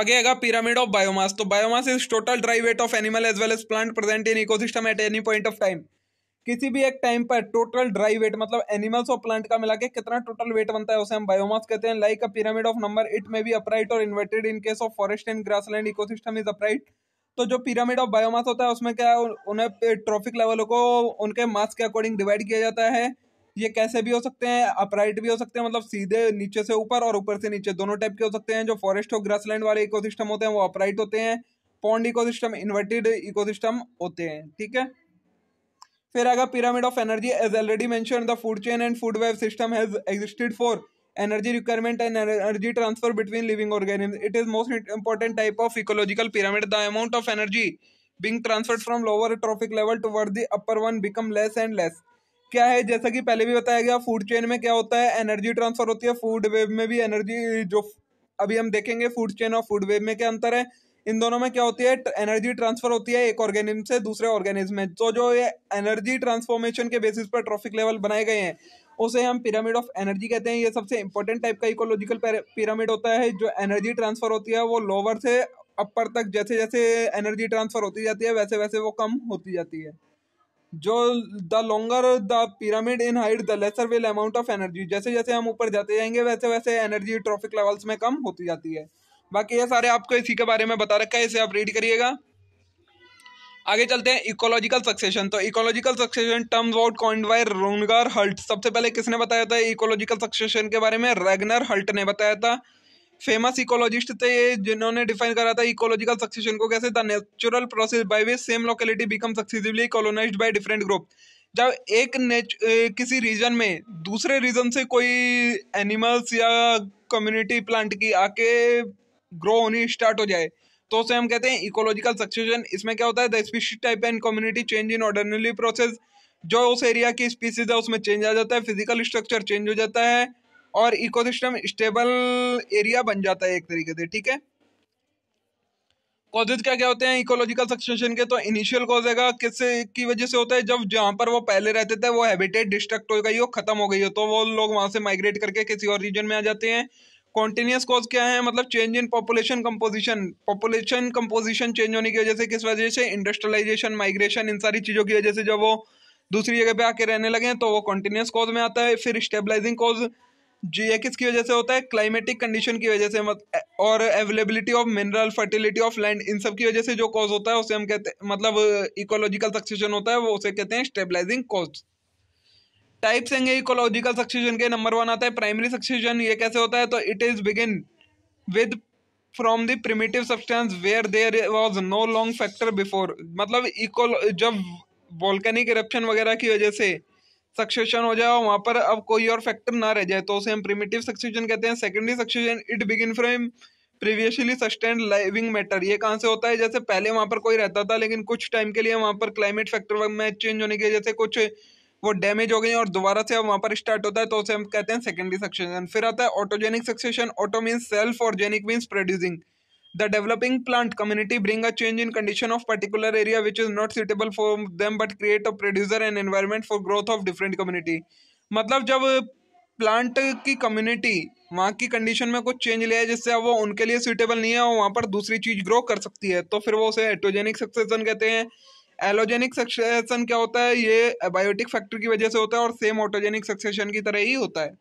आगे आएगा पिरामिड ऑफ बायोमास तो biomass is total dry weight of animal as well as plant present in ecosystem at any point of time किसी भी एक टाइम पर टोटल ड्राई वेट मतलब एनिमल्स और प्लांट का मिला के कितना टोटल वेट बनता है उसे हम बायोमास कहते हैं like a pyramid of number it may be upright और inverted in case of forest and grassland ecosystem is upright तो जो पिरामिड ऑफ बायोमास होता है उसमें क्या उन्हें ट्रॉफिक लेवल को उनके मास के अकॉर्डिंग डिवाइड किया जाता है ये कैसे भी हो सकते हैं अपराइट भी हो सकते हैं मतलब सीधे नीचे से ऊपर और ऊपर से नीचे दोनों टाइप के हो सकते हैं जो फॉरेस्ट और ग्रासलैंड वाले इकोसिस्टम होते हैं वो अपराइट होते हैं पॉन्ड इकोसिस्टम इन्वर्टेड इकोसिस्टम होते हैं ठीक है फिर आएगा pyramid of energy as already मैं the food chain and food web system has existed for energy requirement and energy transfer between living organism it is most important type of ecological pyramid the amount of energy being transferred from lower trophic level toward the upper one become less and less क्या है जैसा कि पहले भी बताया गया food chain में क्या होता है एनर्जी ट्रांसफर होती है फूड वेव में भी एनर्जी जो अभी हम देखेंगे फूड चेन और फूड वेव में क्या अंतर है इन दोनों में क्या होती है एनर्जी ट्रांसफर होती है एक ऑर्गेनिज्म से दूसरे ऑर्गेनिज्म में तो जो ये एनर्जी ट्रांसफॉर्मेशन के बेसिस पर ट्रॉफिक लेवल बनाए गए हैं उसे हम पिरामिड ऑफ एनर्जी कहते हैं ये सबसे इंपॉर्टेंट टाइप का इकोलॉजिकल पिरामिड होता है जो एनर्जी ट्रांसफर होती है वो लोअर से अपर तक जैसे जैसे एनर्जी ट्रांसफर होती जाती है वैसे वैसे वो कम होती जाती है जो the longer the pyramid in height the lesser will amount of energy जैसे जैसे हम ऊपर जाते जाएंगे वैसे वैसे एनर्जी ट्रॉफिक लेवल्स में कम होती जाती है बाकी ये सारे आपको इसी के बारे में बता रखा है इसे आप रीड करिएगा आगे चलते हैं इकोलॉजिकल सक्सेशन तो ecological succession terms out coined by Ragnar Hult सबसे पहले किसने बताया था इकोलॉजिकल सक्सेशन के बारे में रेगनर हल्ट ने बताया था फेमस इकोलॉजिस्ट थे ये जिन्होंने डिफाइन करा था इकोलॉजिकल सक्सेशन को कैसे the natural process by which same locality become successively colonized by different group जब एक किसी रीजन में दूसरे रीजन से कोई एनिमल्स या कम्युनिटी प्लांट की आके ग्रो होनी स्टार्ट हो जाए तो उसे हम कहते हैं इकोलॉजिकल सक्सेशन इसमें क्या होता है the species type and community change in orderly process जो उस एरिया की स्पीसीज है उसमें चेंज आ जाता है फिजिकल स्ट्रक्चर चेंज हो जाता है और इकोसिस्टम स्टेबल एरिया बन जाता है एक तरीके से ठीक है कॉजेज क्या क्या होते हैं इकोलॉजिकल सक्सेशन के तो इनिशियल कॉज है किस की वजह से होता है जब जहाँ पर वो पहले रहते थे वो हैबिटेट डिस्ट्रक्ट हो गई हो खत्म हो गई हो तो वो लोग वहाँ से माइग्रेट करके किसी और रीजन में आ जाते हैं कॉन्टीन्यूस कॉज क्या है मतलब change in population composition population composition change होने की वजह से किस वजह से इंडस्ट्रियलाइजेशन माइग्रेशन इन सारी चीज़ों की वजह से जब वो दूसरी जगह पे आके रहने लगे तो वो कॉन्टीन्यूस कॉज में आता है फिर स्टेबलाइजिंग कॉज जी ये किसकी वजह से होता है क्लाइमेटिक कंडीशन की वजह से मत और availability of mineral fertility of land इन सब की वजह से जो कॉज होता है उसे हम कहते हैं मतलब इकोलॉजिकल सक्सेशन होता है वो उसे कहते हैं स्टेबलाइजिंग कॉज टाइप होंगे इकोलॉजिकल सक्सेशन के नंबर वन आता है प्राइमरी सक्सेशन ये कैसे होता है तो it is begin with from the primitive substance where there was no long factor before मतलब इको जब वॉल्केनिक इरप्शन वगैरह की वजह से सक्सेशन हो जाए वहाँ पर अब कोई और फैक्टर ना रह जाए तो उसे हम प्रिमेटिव सक्सेशन कहते हैं secondary succession it begin from previously sustained living matter ये कहाँ से होता है जैसे पहले वहाँ पर कोई रहता था लेकिन कुछ टाइम के लिए वहाँ पर क्लाइमेट फैक्टर में चेंज होने की वजह से कुछ वो डैमेज हो गई और दोबारा से वहाँ पर स्टार्ट होता है तो उसे हम कहते हैं सेकेंडरी सक्सेशन फिर आता है autogenic succession auto means self organic means producing the developing plant community bring a change in condition of particular area which is not suitable for them but create a producer and environment for growth of different community मतलब जब plant की community वहाँ की condition में कुछ change लिया है जिससे अब वो उनके लिए सुटेबल नहीं है और वहाँ पर दूसरी चीज़ ग्रो कर सकती है तो फिर वो उसे एटोजेनिक सक्सेशन कहते हैं एलोजेनिक सक्सेशन क्या होता है ये बायोटिक फैक्टर की वजह से होता है और सेम ऑटोजेनिक सक्सेशन की तरह ही होता है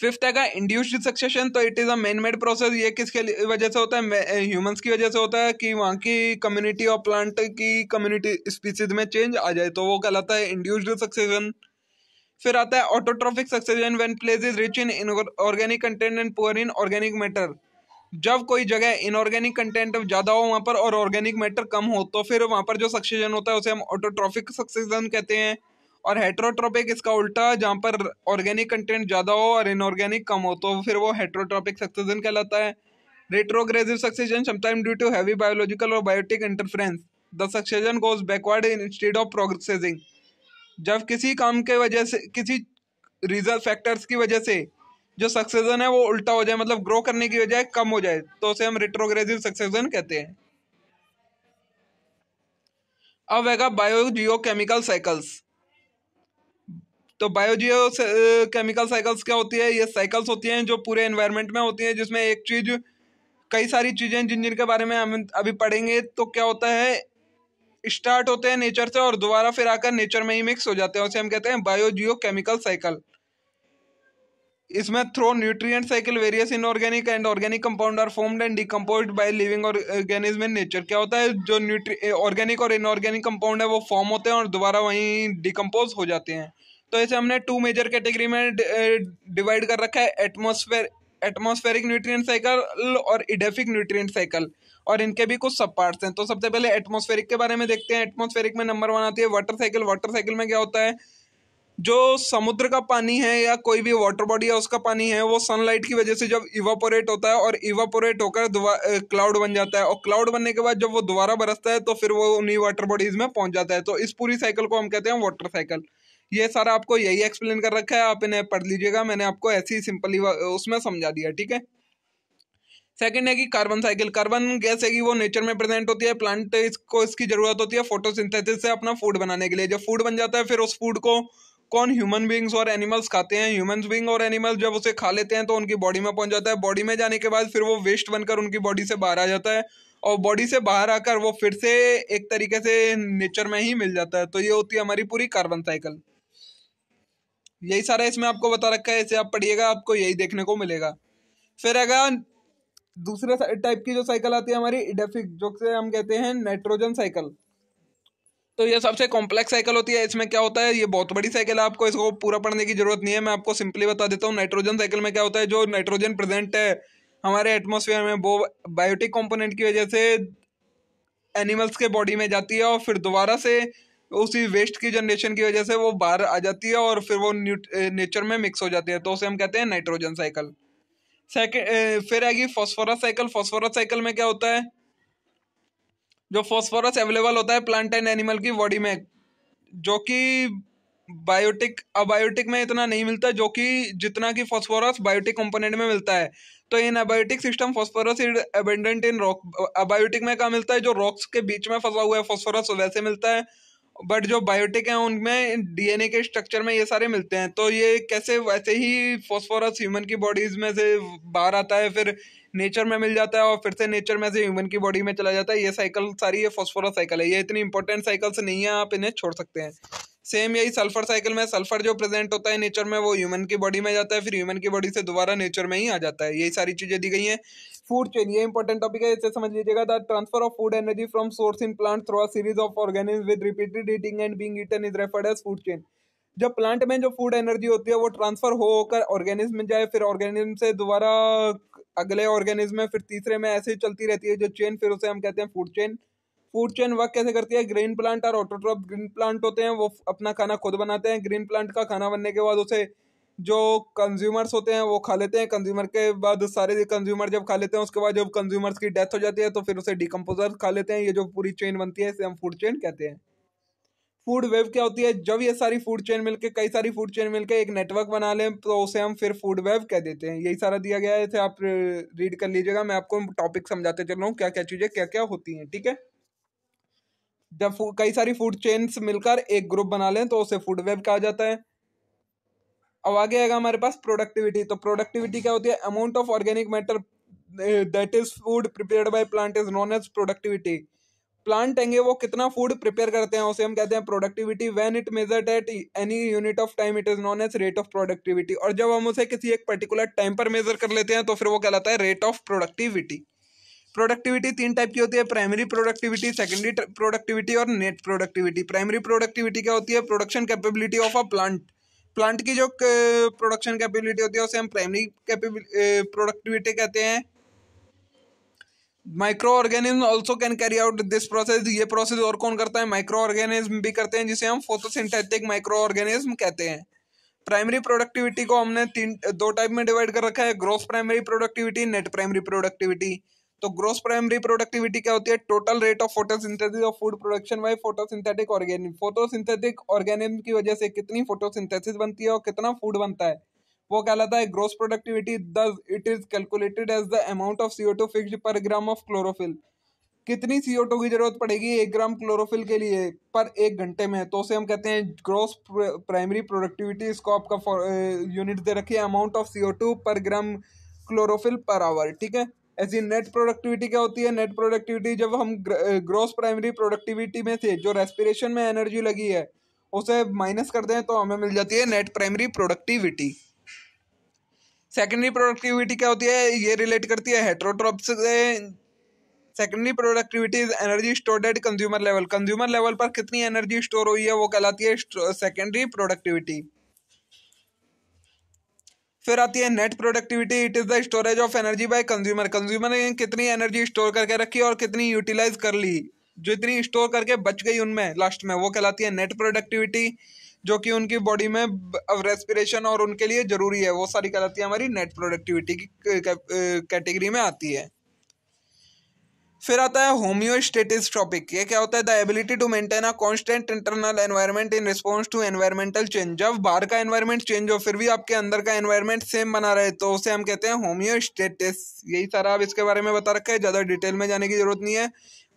फिफ्थ है का इंड्यूस्ड सक्सेशन तो it is a man made process ये किसके वजह से होता है ह्यूमंस eh, की वजह से होता है कि वहाँ की कम्युनिटी और प्लांट की कम्युनिटी स्पीसीज में चेंज आ जाए तो वो कहलाता है इंड्यूस्ड सक्सेशन फिर आता है autotrophic succession when place is rich in organic content and poor in organic matter जब कोई जगह इनऑर्गेनिक कंटेंट ज़्यादा हो वहाँ पर और ऑर्गेनिक मैटर कम हो तो फिर वहाँ पर जो सक्सेजन होता है उसे हम ऑटोट्रॉफिक सक्सेजन कहते हैं और हेट्रोट्रॉपिक इसका उल्टा जहाँ पर ऑर्गेनिक कंटेंट ज़्यादा हो और इनऑर्गेनिक कम हो तो फिर वो हेट्रोट्रॉपिक सक्सेजन कहलाता है retrogressive succession sometime due to heavy biological और biotic interference the succession goes backward instead of progressing जब किसी काम के वजह से किसी रीजन फैक्टर्स की वजह से जो सक्सेजन है वो उल्टा हो जाए मतलब ग्रो करने की बजाय कम हो जाए तो उसे हम रिट्रोग्रेसिव सक्सेजन कहते हैं अब रहेगा बायोजियो केमिकल साइकिल्स तो बायोजियो केमिकल साइकिल्स क्या होती है ये साइकिल्स होती हैं जो पूरे एनवायरनमेंट में होती हैं जिसमें एक चीज़ कई सारी चीज़ें जिन जिनके बारे में हम अभी पढ़ेंगे तो क्या होता है स्टार्ट होते हैं नेचर से और दोबारा फिर आकर नेचर में ही मिक्स हो जाते हैं उसे हम कहते हैं बायोजियो केमिकल साइकिल इसमें through nutrient cycle various inorganic and organic compound are formed and decompose by living organism in nature क्या होता है जो न्यूट्री ऑर्गेनिक और इनऑर्गेनिक कंपाउंड है वो फॉर्म होते हैं और दोबारा वहीं डिकम्पोज हो जाते हैं तो ऐसे हमने टू मेजर कैटेगरी में डिवाइड कर रखा है एटमोसफेयर एटमोस्फेरिक न्यूट्रिएंट साइकिल और इडेफिक न्यूट्रिएंट साइकिल और इनके भी कुछ सब पार्ट्स हैं तो सबसे पहले एटमोस्फेरिक के बारे में देखते हैं एटमोस्फेरिक में नंबर वन आती है वाटर साइकिल वाटर साइकिल में क्या होता है जो समुद्र का पानी है या कोई भी वाटर बॉडी है उसका पानी है वो सनलाइट की वजह से जब इवापोरेट होता है और इवापोरेट होकर क्लाउड बन जाता है और क्लाउड बनने के बाद जब वो दोबारा बरसता है तो फिर वो उन्हीं वाटर बॉडीज में पहुंच जाता है तो इस पूरी साइकिल को हम कहते हैं वाटर साइकिल ये सारा आपको यही एक्सप्लेन कर रखा है आप इन्हें पढ़ लीजिएगा मैंने आपको ऐसे ही सिंपली उसमें समझा दिया ठीक है सेकेंड है कि कार्बन साइकिल कार्बन गैस है कि वो नेचर में प्रेजेंट होती है प्लांट इसको इसकी जरूरत होती है फोटोसिंथेसिस से अपना फूड बनाने के लिए जब फूड बन जाता है फिर उस फूड को कौन ह्यूमन बींग्स और एनिमल्स खाते हैं ह्यूमन बींग और एनिमल्स जब उसे खा लेते हैं तो उनकी बॉडी में पहुंच जाता है बॉडी में जाने के बाद फिर वो वेस्ट बनकर उनकी बॉडी से बाहर आ जाता है और बॉडी से बाहर आकर वो फिर से एक तरीके से नेचर में ही मिल जाता है तो ये होती है हमारी पूरी कार्बन साइकिल यही सारा इसमें आपको बता रखा है इसे आप पढ़िएगा आपको यही देखने को मिलेगा फिर अगर दूसरे टाइप की जो साइकिल आती है हमारी इडेफिक जो से हम कहते हैं नाइट्रोजन साइकिल तो ये सबसे कॉम्प्लेक्स साइकिल होती है इसमें क्या होता है ये बहुत बड़ी साइकिल है आपको इसको पूरा पढ़ने की जरूरत नहीं है मैं आपको सिंपली बता देता हूँ नाइट्रोजन साइकिल में क्या होता है जो नाइट्रोजन प्रेजेंट है हमारे एटमोसफेयर में वो बायोटिक कॉम्पोनेंट की वजह से एनिमल्स के बॉडी में जाती है और फिर दोबारा से उसी वेस्ट की जनरेशन की वजह से वो बाहर आ जाती है और फिर वो नेचर में मिक्स हो जाती है तो उसे हम कहते हैं नाइट्रोजन साइकिल सेकेंड फिर आएगी फॉस्फोरस साइकिल फॉस्फोरस साइकिल में क्या होता है जो फॉस्फोरस अवेलेबल होता है प्लांट एंड एनिमल की बॉडी में जो कि बायोटिक अबायोटिक में इतना नहीं मिलता जो कि जितना कि फॉस्फोरस बायोटिक कंपोनेंट में मिलता है तो in abiotic system phosphorus is abundant in rock abiotic में कहा मिलता है जो रॉक्स के बीच में फंसा हुआ है फॉस्फोरस वैसे मिलता है बट जो बायोटिक हैं उनमें डीएनए के स्ट्रक्चर में ये सारे मिलते हैं तो ये कैसे वैसे ही फॉस्फोरस ह्यूमन की बॉडीज में से बाहर आता है फिर नेचर में मिल जाता है और फिर से नेचर में से ह्यूमन की बॉडी में चला जाता है ये साइकिल सारी ये फॉस्फोरस साइकिल है ये इतनी इंपॉर्टेंट साइकिल्स नहीं है आप इन्हें छोड़ सकते हैं सेम यही सल्फर साइकिल में सल्फर जो प्रेजेंट होता है नेचर में वो ह्यूमन की बॉडी में जाता है फिर ह्यूमन की बॉडी से दोबारा नेचर में ही आ जाता है यही सारी चीज़ें दी गई हैं फूड चेन ये इंपॉर्टेंट टॉपिक है इसे समझ लीजिएगा the transfer of food energy from source in plant through a series of organism with repeated eating and being eaten is referred as food chain जब प्लांट में जो फूड एनर्जी होती है वो ट्रांसफर होकर ऑर्गेनिज्म में जाए फिर ऑर्गेनिज्म से दोबारा अगले ऑर्गेनिज्म में फिर तीसरे में ऐसे ही चलती रहती है जो चेन फिर उसे हम कहते हैं food chain food chain work कैसे करती है ग्रीन प्लांट और ऑटोट्रॉप ग्रीन प्लांट होते हैं वो अपना खाना खुद बनाते हैं ग्रीन प्लांट का खाना बनने के बाद उसे जो कंज्यूमर्स होते हैं वो खा लेते हैं कंज्यूमर के बाद सारे कंज्यूमर जब खा लेते हैं उसके बाद जब कंज्यूमर्स की डेथ हो जाती है तो फिर उसे डिकम्पोजर खा लेते हैं ये जो पूरी चेन बनती है इसे हम फूड चेन कहते हैं फूड वेव क्या होती है जब ये सारी फूड चेन मिलके कई सारी फूड चेन मिलके एक नेटवर्क बना लें तो उसे हम फिर फूड वेव कह देते हैं यही सारा दिया गया है इसे आप रीड कर लीजिएगा मैं आपको टॉपिक समझाते चल रहा हूँ क्या क्या चीज़ें क्या क्या होती हैं ठीक है जब कई सारी फूड चेन्स मिलकर एक ग्रुप बना लें तो उसे फूड वेब कहा जाता है अब आगे आएगा हमारे पास प्रोडक्टिविटी तो प्रोडक्टिविटी क्या होती है amount of organic matter that is food prepare by plant is known as productivity plant हैंगे वो कितना फूड प्रिपेयर करते हैं उसे हम कहते हैं productivity when it measured at any unit of time it is known as rate of productivity और जब हम उसे किसी एक पर्टिकुलर टाइम पर मेजर कर लेते हैं तो फिर वो कहलाता है रेट ऑफ प्रोडक्टिविटी प्रोडक्टिविटी तीन टाइप की होती है प्राइमरी प्रोडक्टिविटी सेकेंडरी प्रोडक्टिविटी और नेट प्रोडक्टिविटी प्राइमरी प्रोडक्टिविटी क्या होती है production capability of a plant plant की जो प्रोडक्शन कैपेबिलिटी होती है उसे हम प्राइमरी प्रोडक्टिविटी कहते हैं micro organism also can carry out this process ये प्रोसेस और कौन करता है माइक्रो ऑर्गेनिज्म भी करते हैं जिसे हम फोटोसिंथेटिक माइक्रो ऑर्गेनिज्म कहते हैं प्राइमरी प्रोडक्टिविटी को हमने तीन दो टाइप में डिवाइड कर रखा है growth primary productivity net primary productivity तो ग्रोस प्राइमरी प्रोडक्टिविटी क्या होती है total rate of photosynthesis of food production by photosynthetic organism photosynthetic organism की वजह से कितनी फोटोसिंथेसिस बनती है और कितना फूड बनता है वो कहलाता है gross productivity thus it is calculated as the amount of CO two fix per gram of chlorophyll कितनी सीओ टू की जरूरत पड़ेगी एक ग्राम क्लोरोफिल के लिए पर एक घंटे में तो उसे हम कहते हैं ग्रोस प्राइमरी प्रोडक्टिविटी इसको आपका यूनिट दे रखिए अमाउंट ऑफ सीओ टू पर ग्राम क्लोरोफिल पर आवर ठीक है ऐसी नेट प्रोडक्टिविटी क्या होती है नेट प्रोडक्टिविटी जब हम ग्रॉस प्राइमरी प्रोडक्टिविटी में से जो रेस्पिरेशन में एनर्जी लगी है उसे माइनस करते हैं तो हमें मिल जाती है net primary productivity secondary productivity क्या होती है ये रिलेट करती है हेट्रोट्रॉप से secondary productivity is energy stored at consumer level consumer level पर कितनी एनर्जी स्टोर हुई है वो कहलाती है सेकेंडरी प्रोडक्टिविटी फिर आती है net productivity it is the storage of energy by consumer consumer ने कितनी एनर्जी स्टोर करके रखी और कितनी यूटिलाइज कर ली जो इतनी स्टोर करके बच गई उनमें लास्ट में वो कहलाती है नेट प्रोडक्टिविटी जो कि उनकी बॉडी में रेस्पिरेशन और उनके लिए ज़रूरी है वो सारी कहलाती है हमारी नेट प्रोडक्टिविटी की कैटेगरी में आती है फिर आता है होम्योस्टेटिस टॉपिक ये क्या होता है the ability to maintain a constant internal environment in response to environmental change जब बाहर का एनवायरनमेंट चेंज हो फिर भी आपके अंदर का एनवायरनमेंट सेम बना रहे तो उसे हम कहते हैं होम्योस्टेटिस यही सारा आप इसके बारे में बता रखा है ज़्यादा डिटेल में जाने की जरूरत नहीं है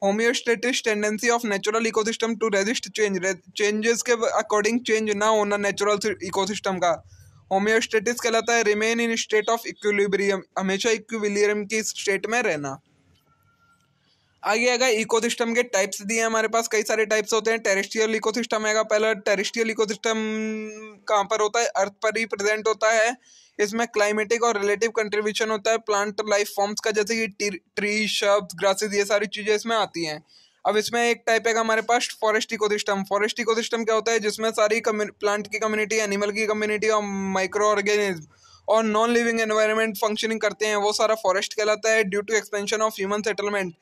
homeostasis tendency of natural ecosystem to resist change changes के अकॉर्डिंग चेंज ना होना नेचुरल इकोसिस्टम का होम्योस्टेटिस कहलाता है remain in state of equilibrium हमेशा इक्विलियम की स्टेट में रहना आगे आएगा इकोसिस्टम के टाइप्स दिए हैं हमारे पास कई सारे टाइप्स होते हैं टेरेस्ट्रियल इकोसिस्टम आएगा पहला इको इकोसिस्टम कहाँ पर होता है अर्थ पर ही प्रेजेंट होता है इसमें क्लाइमेटिक और रिलेटिव कंट्रीब्यूशन होता है प्लांट लाइफ फॉर्म्स का जैसे कि ट्री शब्द ग्रासेस ये सारी चीज़ें इसमें आती हैं अब इसमें एक टाइप है हमारे पास फॉरेस्ट इकोसिस्टम फॉरेस्ट इकोसिस्टम क्या होता है जिसमें सारी प्लांट की कम्युनिटी एनिमल की कम्युनिटी और माइक्रो ऑर्गेनिज्म और नॉन लिविंग एनवायरनमेंट फंक्शनिंग करते हैं वो सारा फॉरेस्ट कहलाता है due to expansion of human settlement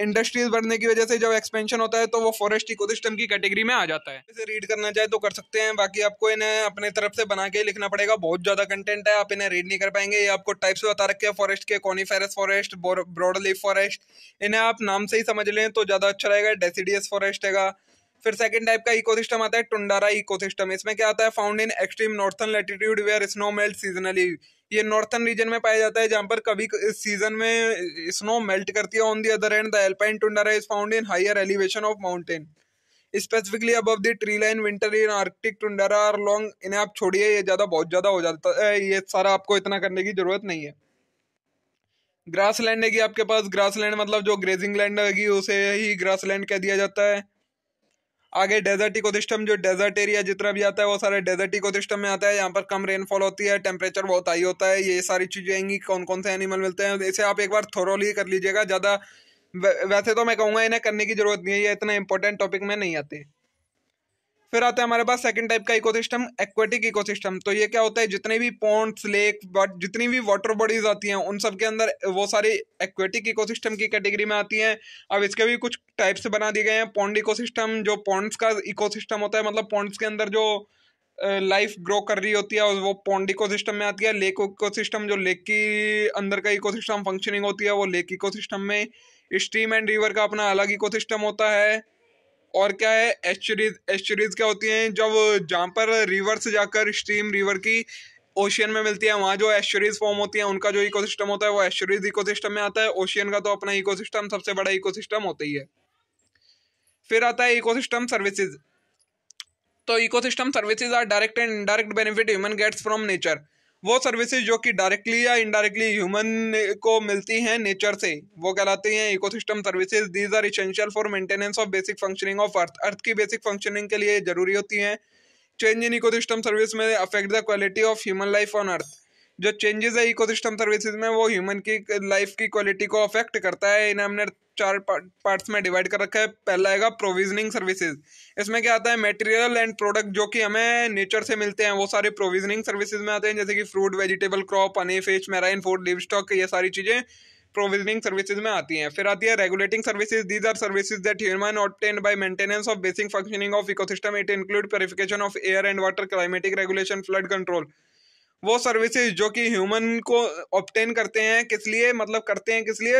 industries बढ़ने की वजह से जब एक्सपेंशन होता है तो वो फॉरेस्ट इकोसिस्टम की कैटेगरी में आ जाता है इसे रीड करना चाहे तो कर सकते हैं बाकी आपको इन्हें अपने तरफ से बना के लिखना पड़ेगा बहुत ज़्यादा कंटेंट है आप इन्हें रीड नहीं कर पाएंगे ये आपको टाइप्स बता रखे हैं फॉरेस्ट के कॉनीफेरस फॉरेस्ट ब्रॉडलीफ फॉरेस्ट इन्हें आप नाम से ही समझ लें तो ज़्यादा अच्छा रहेगा डेसीडियस फॉरेस्ट हैगा फिर सेकेंड टाइप का इकोसिस्टम आता है टुंडारा इकोसिस्टम इसमें क्या आता है found in extreme northern latitude where snow melt seasonally ये नॉर्थन रीजन में पाया जाता है जहाँ पर कभी सीजन में स्नो मेल्ट करती है on the other end the alpine tundra is found in higher elevation of mountain specifically above the tree line winter in arctic tundra और लॉन्ग इन्हें आप छोड़िए ये ज़्यादा बहुत ज़्यादा हो जाता है ये सारा आपको इतना करने की ज़रूरत नहीं है ग्रास लैंड है कि आपके पास ग्रास लैंड मतलब जो ग्रेजिंग लैंड होगी उसे ही ग्रास लैंड कह दिया जाता है आगे डेजर्ट इकोसिस्टम जो डेजर्ट एरिया जितना भी आता है वो सारे डेजर्ट इकोसिस्टम में आता है यहाँ पर कम रेनफॉल होती है टेम्परेचर बहुत हाई होता है ये सारी चीज़ें आएंगी कौन कौन से एनिमल मिलते हैं इसे आप एक बार थोरोली कर लीजिएगा ज़्यादा वैसे तो मैं कहूँगा इन्हें करने की ज़रूरत नहीं है ये इतना इंपॉर्टेंट टॉपिक में नहीं आते फिर आता है हमारे पास सेकंड टाइप का इकोसिस्टम एक्वेटिक इकोसिस्टम तो ये क्या होता है जितने भी पॉन्ड्स लेक जितनी भी वाटर बॉडीज आती हैं उन सब के अंदर वो सारी एक्वेटिक इकोसिस्टम की कैटेगरी में आती हैं अब इसके भी कुछ टाइप्स बना दिए गए हैं पॉन्ड इकोसिस्टम जो पॉन्ड्स का इकोसिस्टम होता है मतलब पॉन्ड्स के अंदर जो लाइफ ग्रो कर रही होती है और वो पॉन्ड इकोसिस्टम में आती है लेक इकोसिस्टम जो लेक की अंदर का इकोसिस्टम फंक्शनिंग होती है वो लेक इकोसिस्टम में स्ट्रीम एंड रिवर का अपना अलग इकोसिस्टम होता है और क्या है एस्चुरीज एस्चुरीज क्या होती हैं जब जहाँ पर रिवर से जाकर स्ट्रीम रिवर की ओशियन में मिलती है वहाँ जो एस्चुरीज फॉर्म होती हैं उनका जो इको होता है वो एस्चुरीज इको में आता है ओशियन का तो अपना इको सबसे बड़ा इको होता ही है फिर आता है इको सर्विसेज तो ecosystem services are direct and indirect benefit human gets from nature वो सर्विसेज जो कि डायरेक्टली या इनडायरेक्टली ह्यूमन को मिलती हैं नेचर से वो कहलाती हैं ecosystem services these are essential for maintenance of basic functioning of earth earth की बेसिक फंक्शनिंग के लिए जरूरी होती हैं चेंज इन इकोसिस्टम सर्विस में affect the quality of human life on earth जो चेंजेस है इकोसिस्टम सर्विसेज में वो ह्यूमन की लाइफ की क्वालिटी को अफेक्ट करता है इन्हें हमने चार पार्ट्स में डिवाइड कर रखा है पहला आएगा प्रोविजनिंग सर्विसेज इसमें क्या आता है मटेरियल एंड प्रोडक्ट जो कि हमें नेचर से मिलते हैं वो सारे प्रोविजनिंग सर्विसेज में आते हैं जैसे कि फ्रूट वेजिटेबल क्रॉप अनी fish marine food livestock ये सारी चीज़ें प्रोविजनिंग सर्विसेज में आती हैं फिर आती है regulating services these are services that human obtain by maintenance of basic functioning of ecosystem it include purification of air and water climatic regulation flood control वो सर्विसेज जो कि ह्यूमन को ऑप्टेन करते हैं किस लिए मतलब करते हैं किस लिए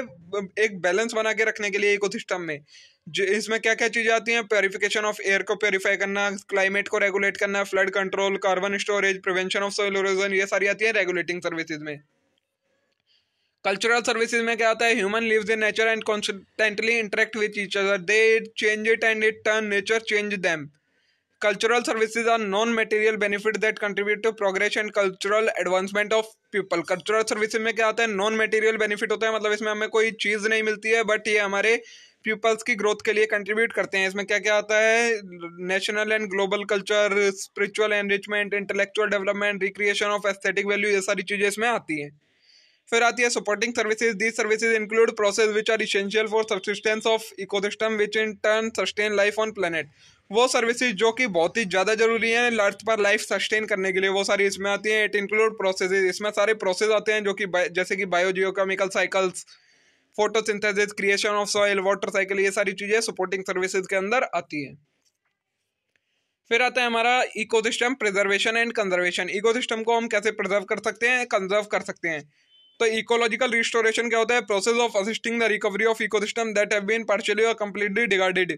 एक बैलेंस बना के रखने के लिए सिस्टम में जो इसमें क्या क्या चीज़ें आती हैं प्योरिफिकेशन ऑफ एयर को प्योरीफाई करना क्लाइमेट को रेगुलेट करना flood control carbon storage prevention of soil erosion ये सारी आती है रेगुलेटिंग सर्विसेज में कल्चरल सर्विसेज में क्या आता है human lives in nature and constantly interact with each other they change it and it turn nature change them cultural services are non-material benefit that contribute to progress and cultural advancement of people cultural service में क्या आता है non material benefit होता है मतलब इसमें हमें कोई चीज़ नहीं मिलती है बट ये हमारे पीपल्स की ग्रोथ के लिए कंट्रीब्यूट करते हैं इसमें क्या क्या आता है national and global culture spiritual enrichment intellectual development recreation of aesthetic value ये सारी चीज़ें इसमें आती हैं फिर आती है supporting services these services include process which are essential for subsistence of ecosystem which in turn sustain life on planet वो सर्विसेज जो कि बहुत ही ज़्यादा जरूरी है अर्थ पर लाइफ सस्टेन करने के लिए वो सारी इसमें आती हैं इट इंक्लूड प्रोसेस इसमें सारे प्रोसेस आते हैं जो कि जैसे कि chemical cycles photosynthesis creation of soil water cycle ये सारी चीज़ें सपोर्टिंग सर्विसेज के अंदर आती हैं फिर आता है हमारा ecosystem preservation and conservation ecosystem को हम कैसे प्रिजर्व कर सकते हैं कंजर्व कर सकते हैं तो इकोलॉजिकल रिस्टोरेशन क्या होता है process of assisting the recovery of system that have been partially और कम्प्लीटली डिगार्डेड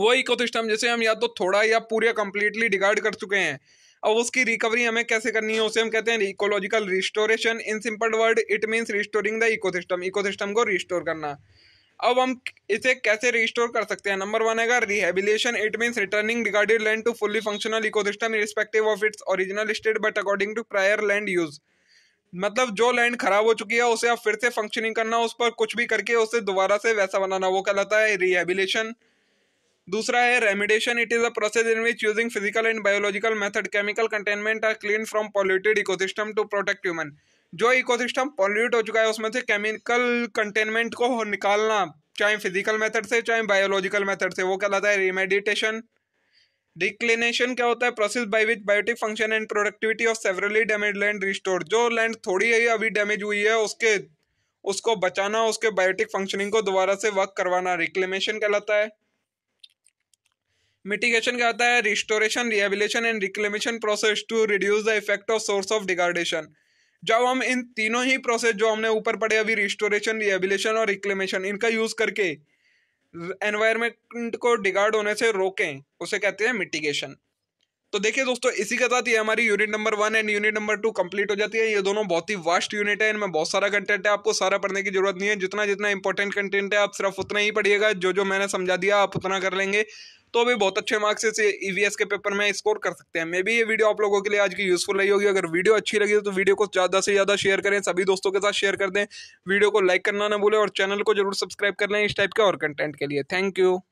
वो सिस्टम जैसे हम या तो थोड़ा या पूरे कम्प्लीटली डिगार्ड कर चुके हैं अब उसकी रिकवरी हमें कैसे करनी है उसे हम कहते हैं ecological restoration in simple word it means restoring the ecosystem ecosystem को रिस्टोर करना अब हम इसे कैसे रिस्टोर कर सकते हैं नंबर वन है rehabilitation it means returning degraded land to fully functional system irrespective of its original state but according to prior land use मतलब जो लैंड खराब हो चुकी है उसे आप फिर से फंक्शनिंग करना उस पर कुछ भी करके उसे दोबारा से वैसा बनाना वो कहलाता है रिहेबिलेशन दूसरा है remediation it is a process in which using physical and biological method chemical containment or clean from polluted ecosystem to protect human जो इकोसिस्टम पॉल्यूट हो चुका है उसमें से केमिकल कंटेनमेंट को निकालना चाहे फिजिकल मेथड से चाहे बायोलॉजिकल मेथड से वो कहलाता है रिमेडिटेशन डिक्लिनेशन क्या होता है process by which biotic function and productivity of severely damage land restore जो लैंड थोड़ी ही अभी डैमेज हुई है उसके उसको बचाना उसके बायोटिक फंक्शनिंग को दोबारा से वर्क करवाना रिक्लेमेशन कहलाता है मिटिगेशन क्या होता है restoration rehabilitation and reclamation process to reduce the effect of source of degradation जब हम इन तीनों ही प्रोसेस जो हमने ऊपर पढ़े अभी रिस्टोरेशन रिहेबिलेशन और रिक्लेमेशन इनका यूज करके एनवायरमेंट को डिगार्ड होने से रोकें उसे कहते हैं मिटिगेशन तो देखिए दोस्तों इसी के साथ ये हमारी unit number one and unit number two complete हो जाती है ये दोनों बहुत ही वास्ट यूनिट है इनमें बहुत सारा कंटेंट है आपको सारा पढ़ने की जरूरत नहीं है जितना जितना इंपॉर्टेंट कंटेंट है आप सिर्फ उतना ही पढ़िएगा जो जो मैंने समझा दिया आप उतना कर लेंगे तो भी बहुत अच्छे मार्क्स से ईवीएस के पेपर में स्कोर कर सकते हैं मे भी ये वीडियो आप लोगों के लिए आज की यूजफुल रही होगी अगर वीडियो अच्छी लगी तो वीडियो को ज़्यादा से ज़्यादा शेयर करें सभी दोस्तों के साथ शेयर कर दें वीडियो को लाइक करना ना भूलें और चैनल को जरूर सब्सक्राइब कर लें इस टाइप के और कंटेंट के लिए थैंक यू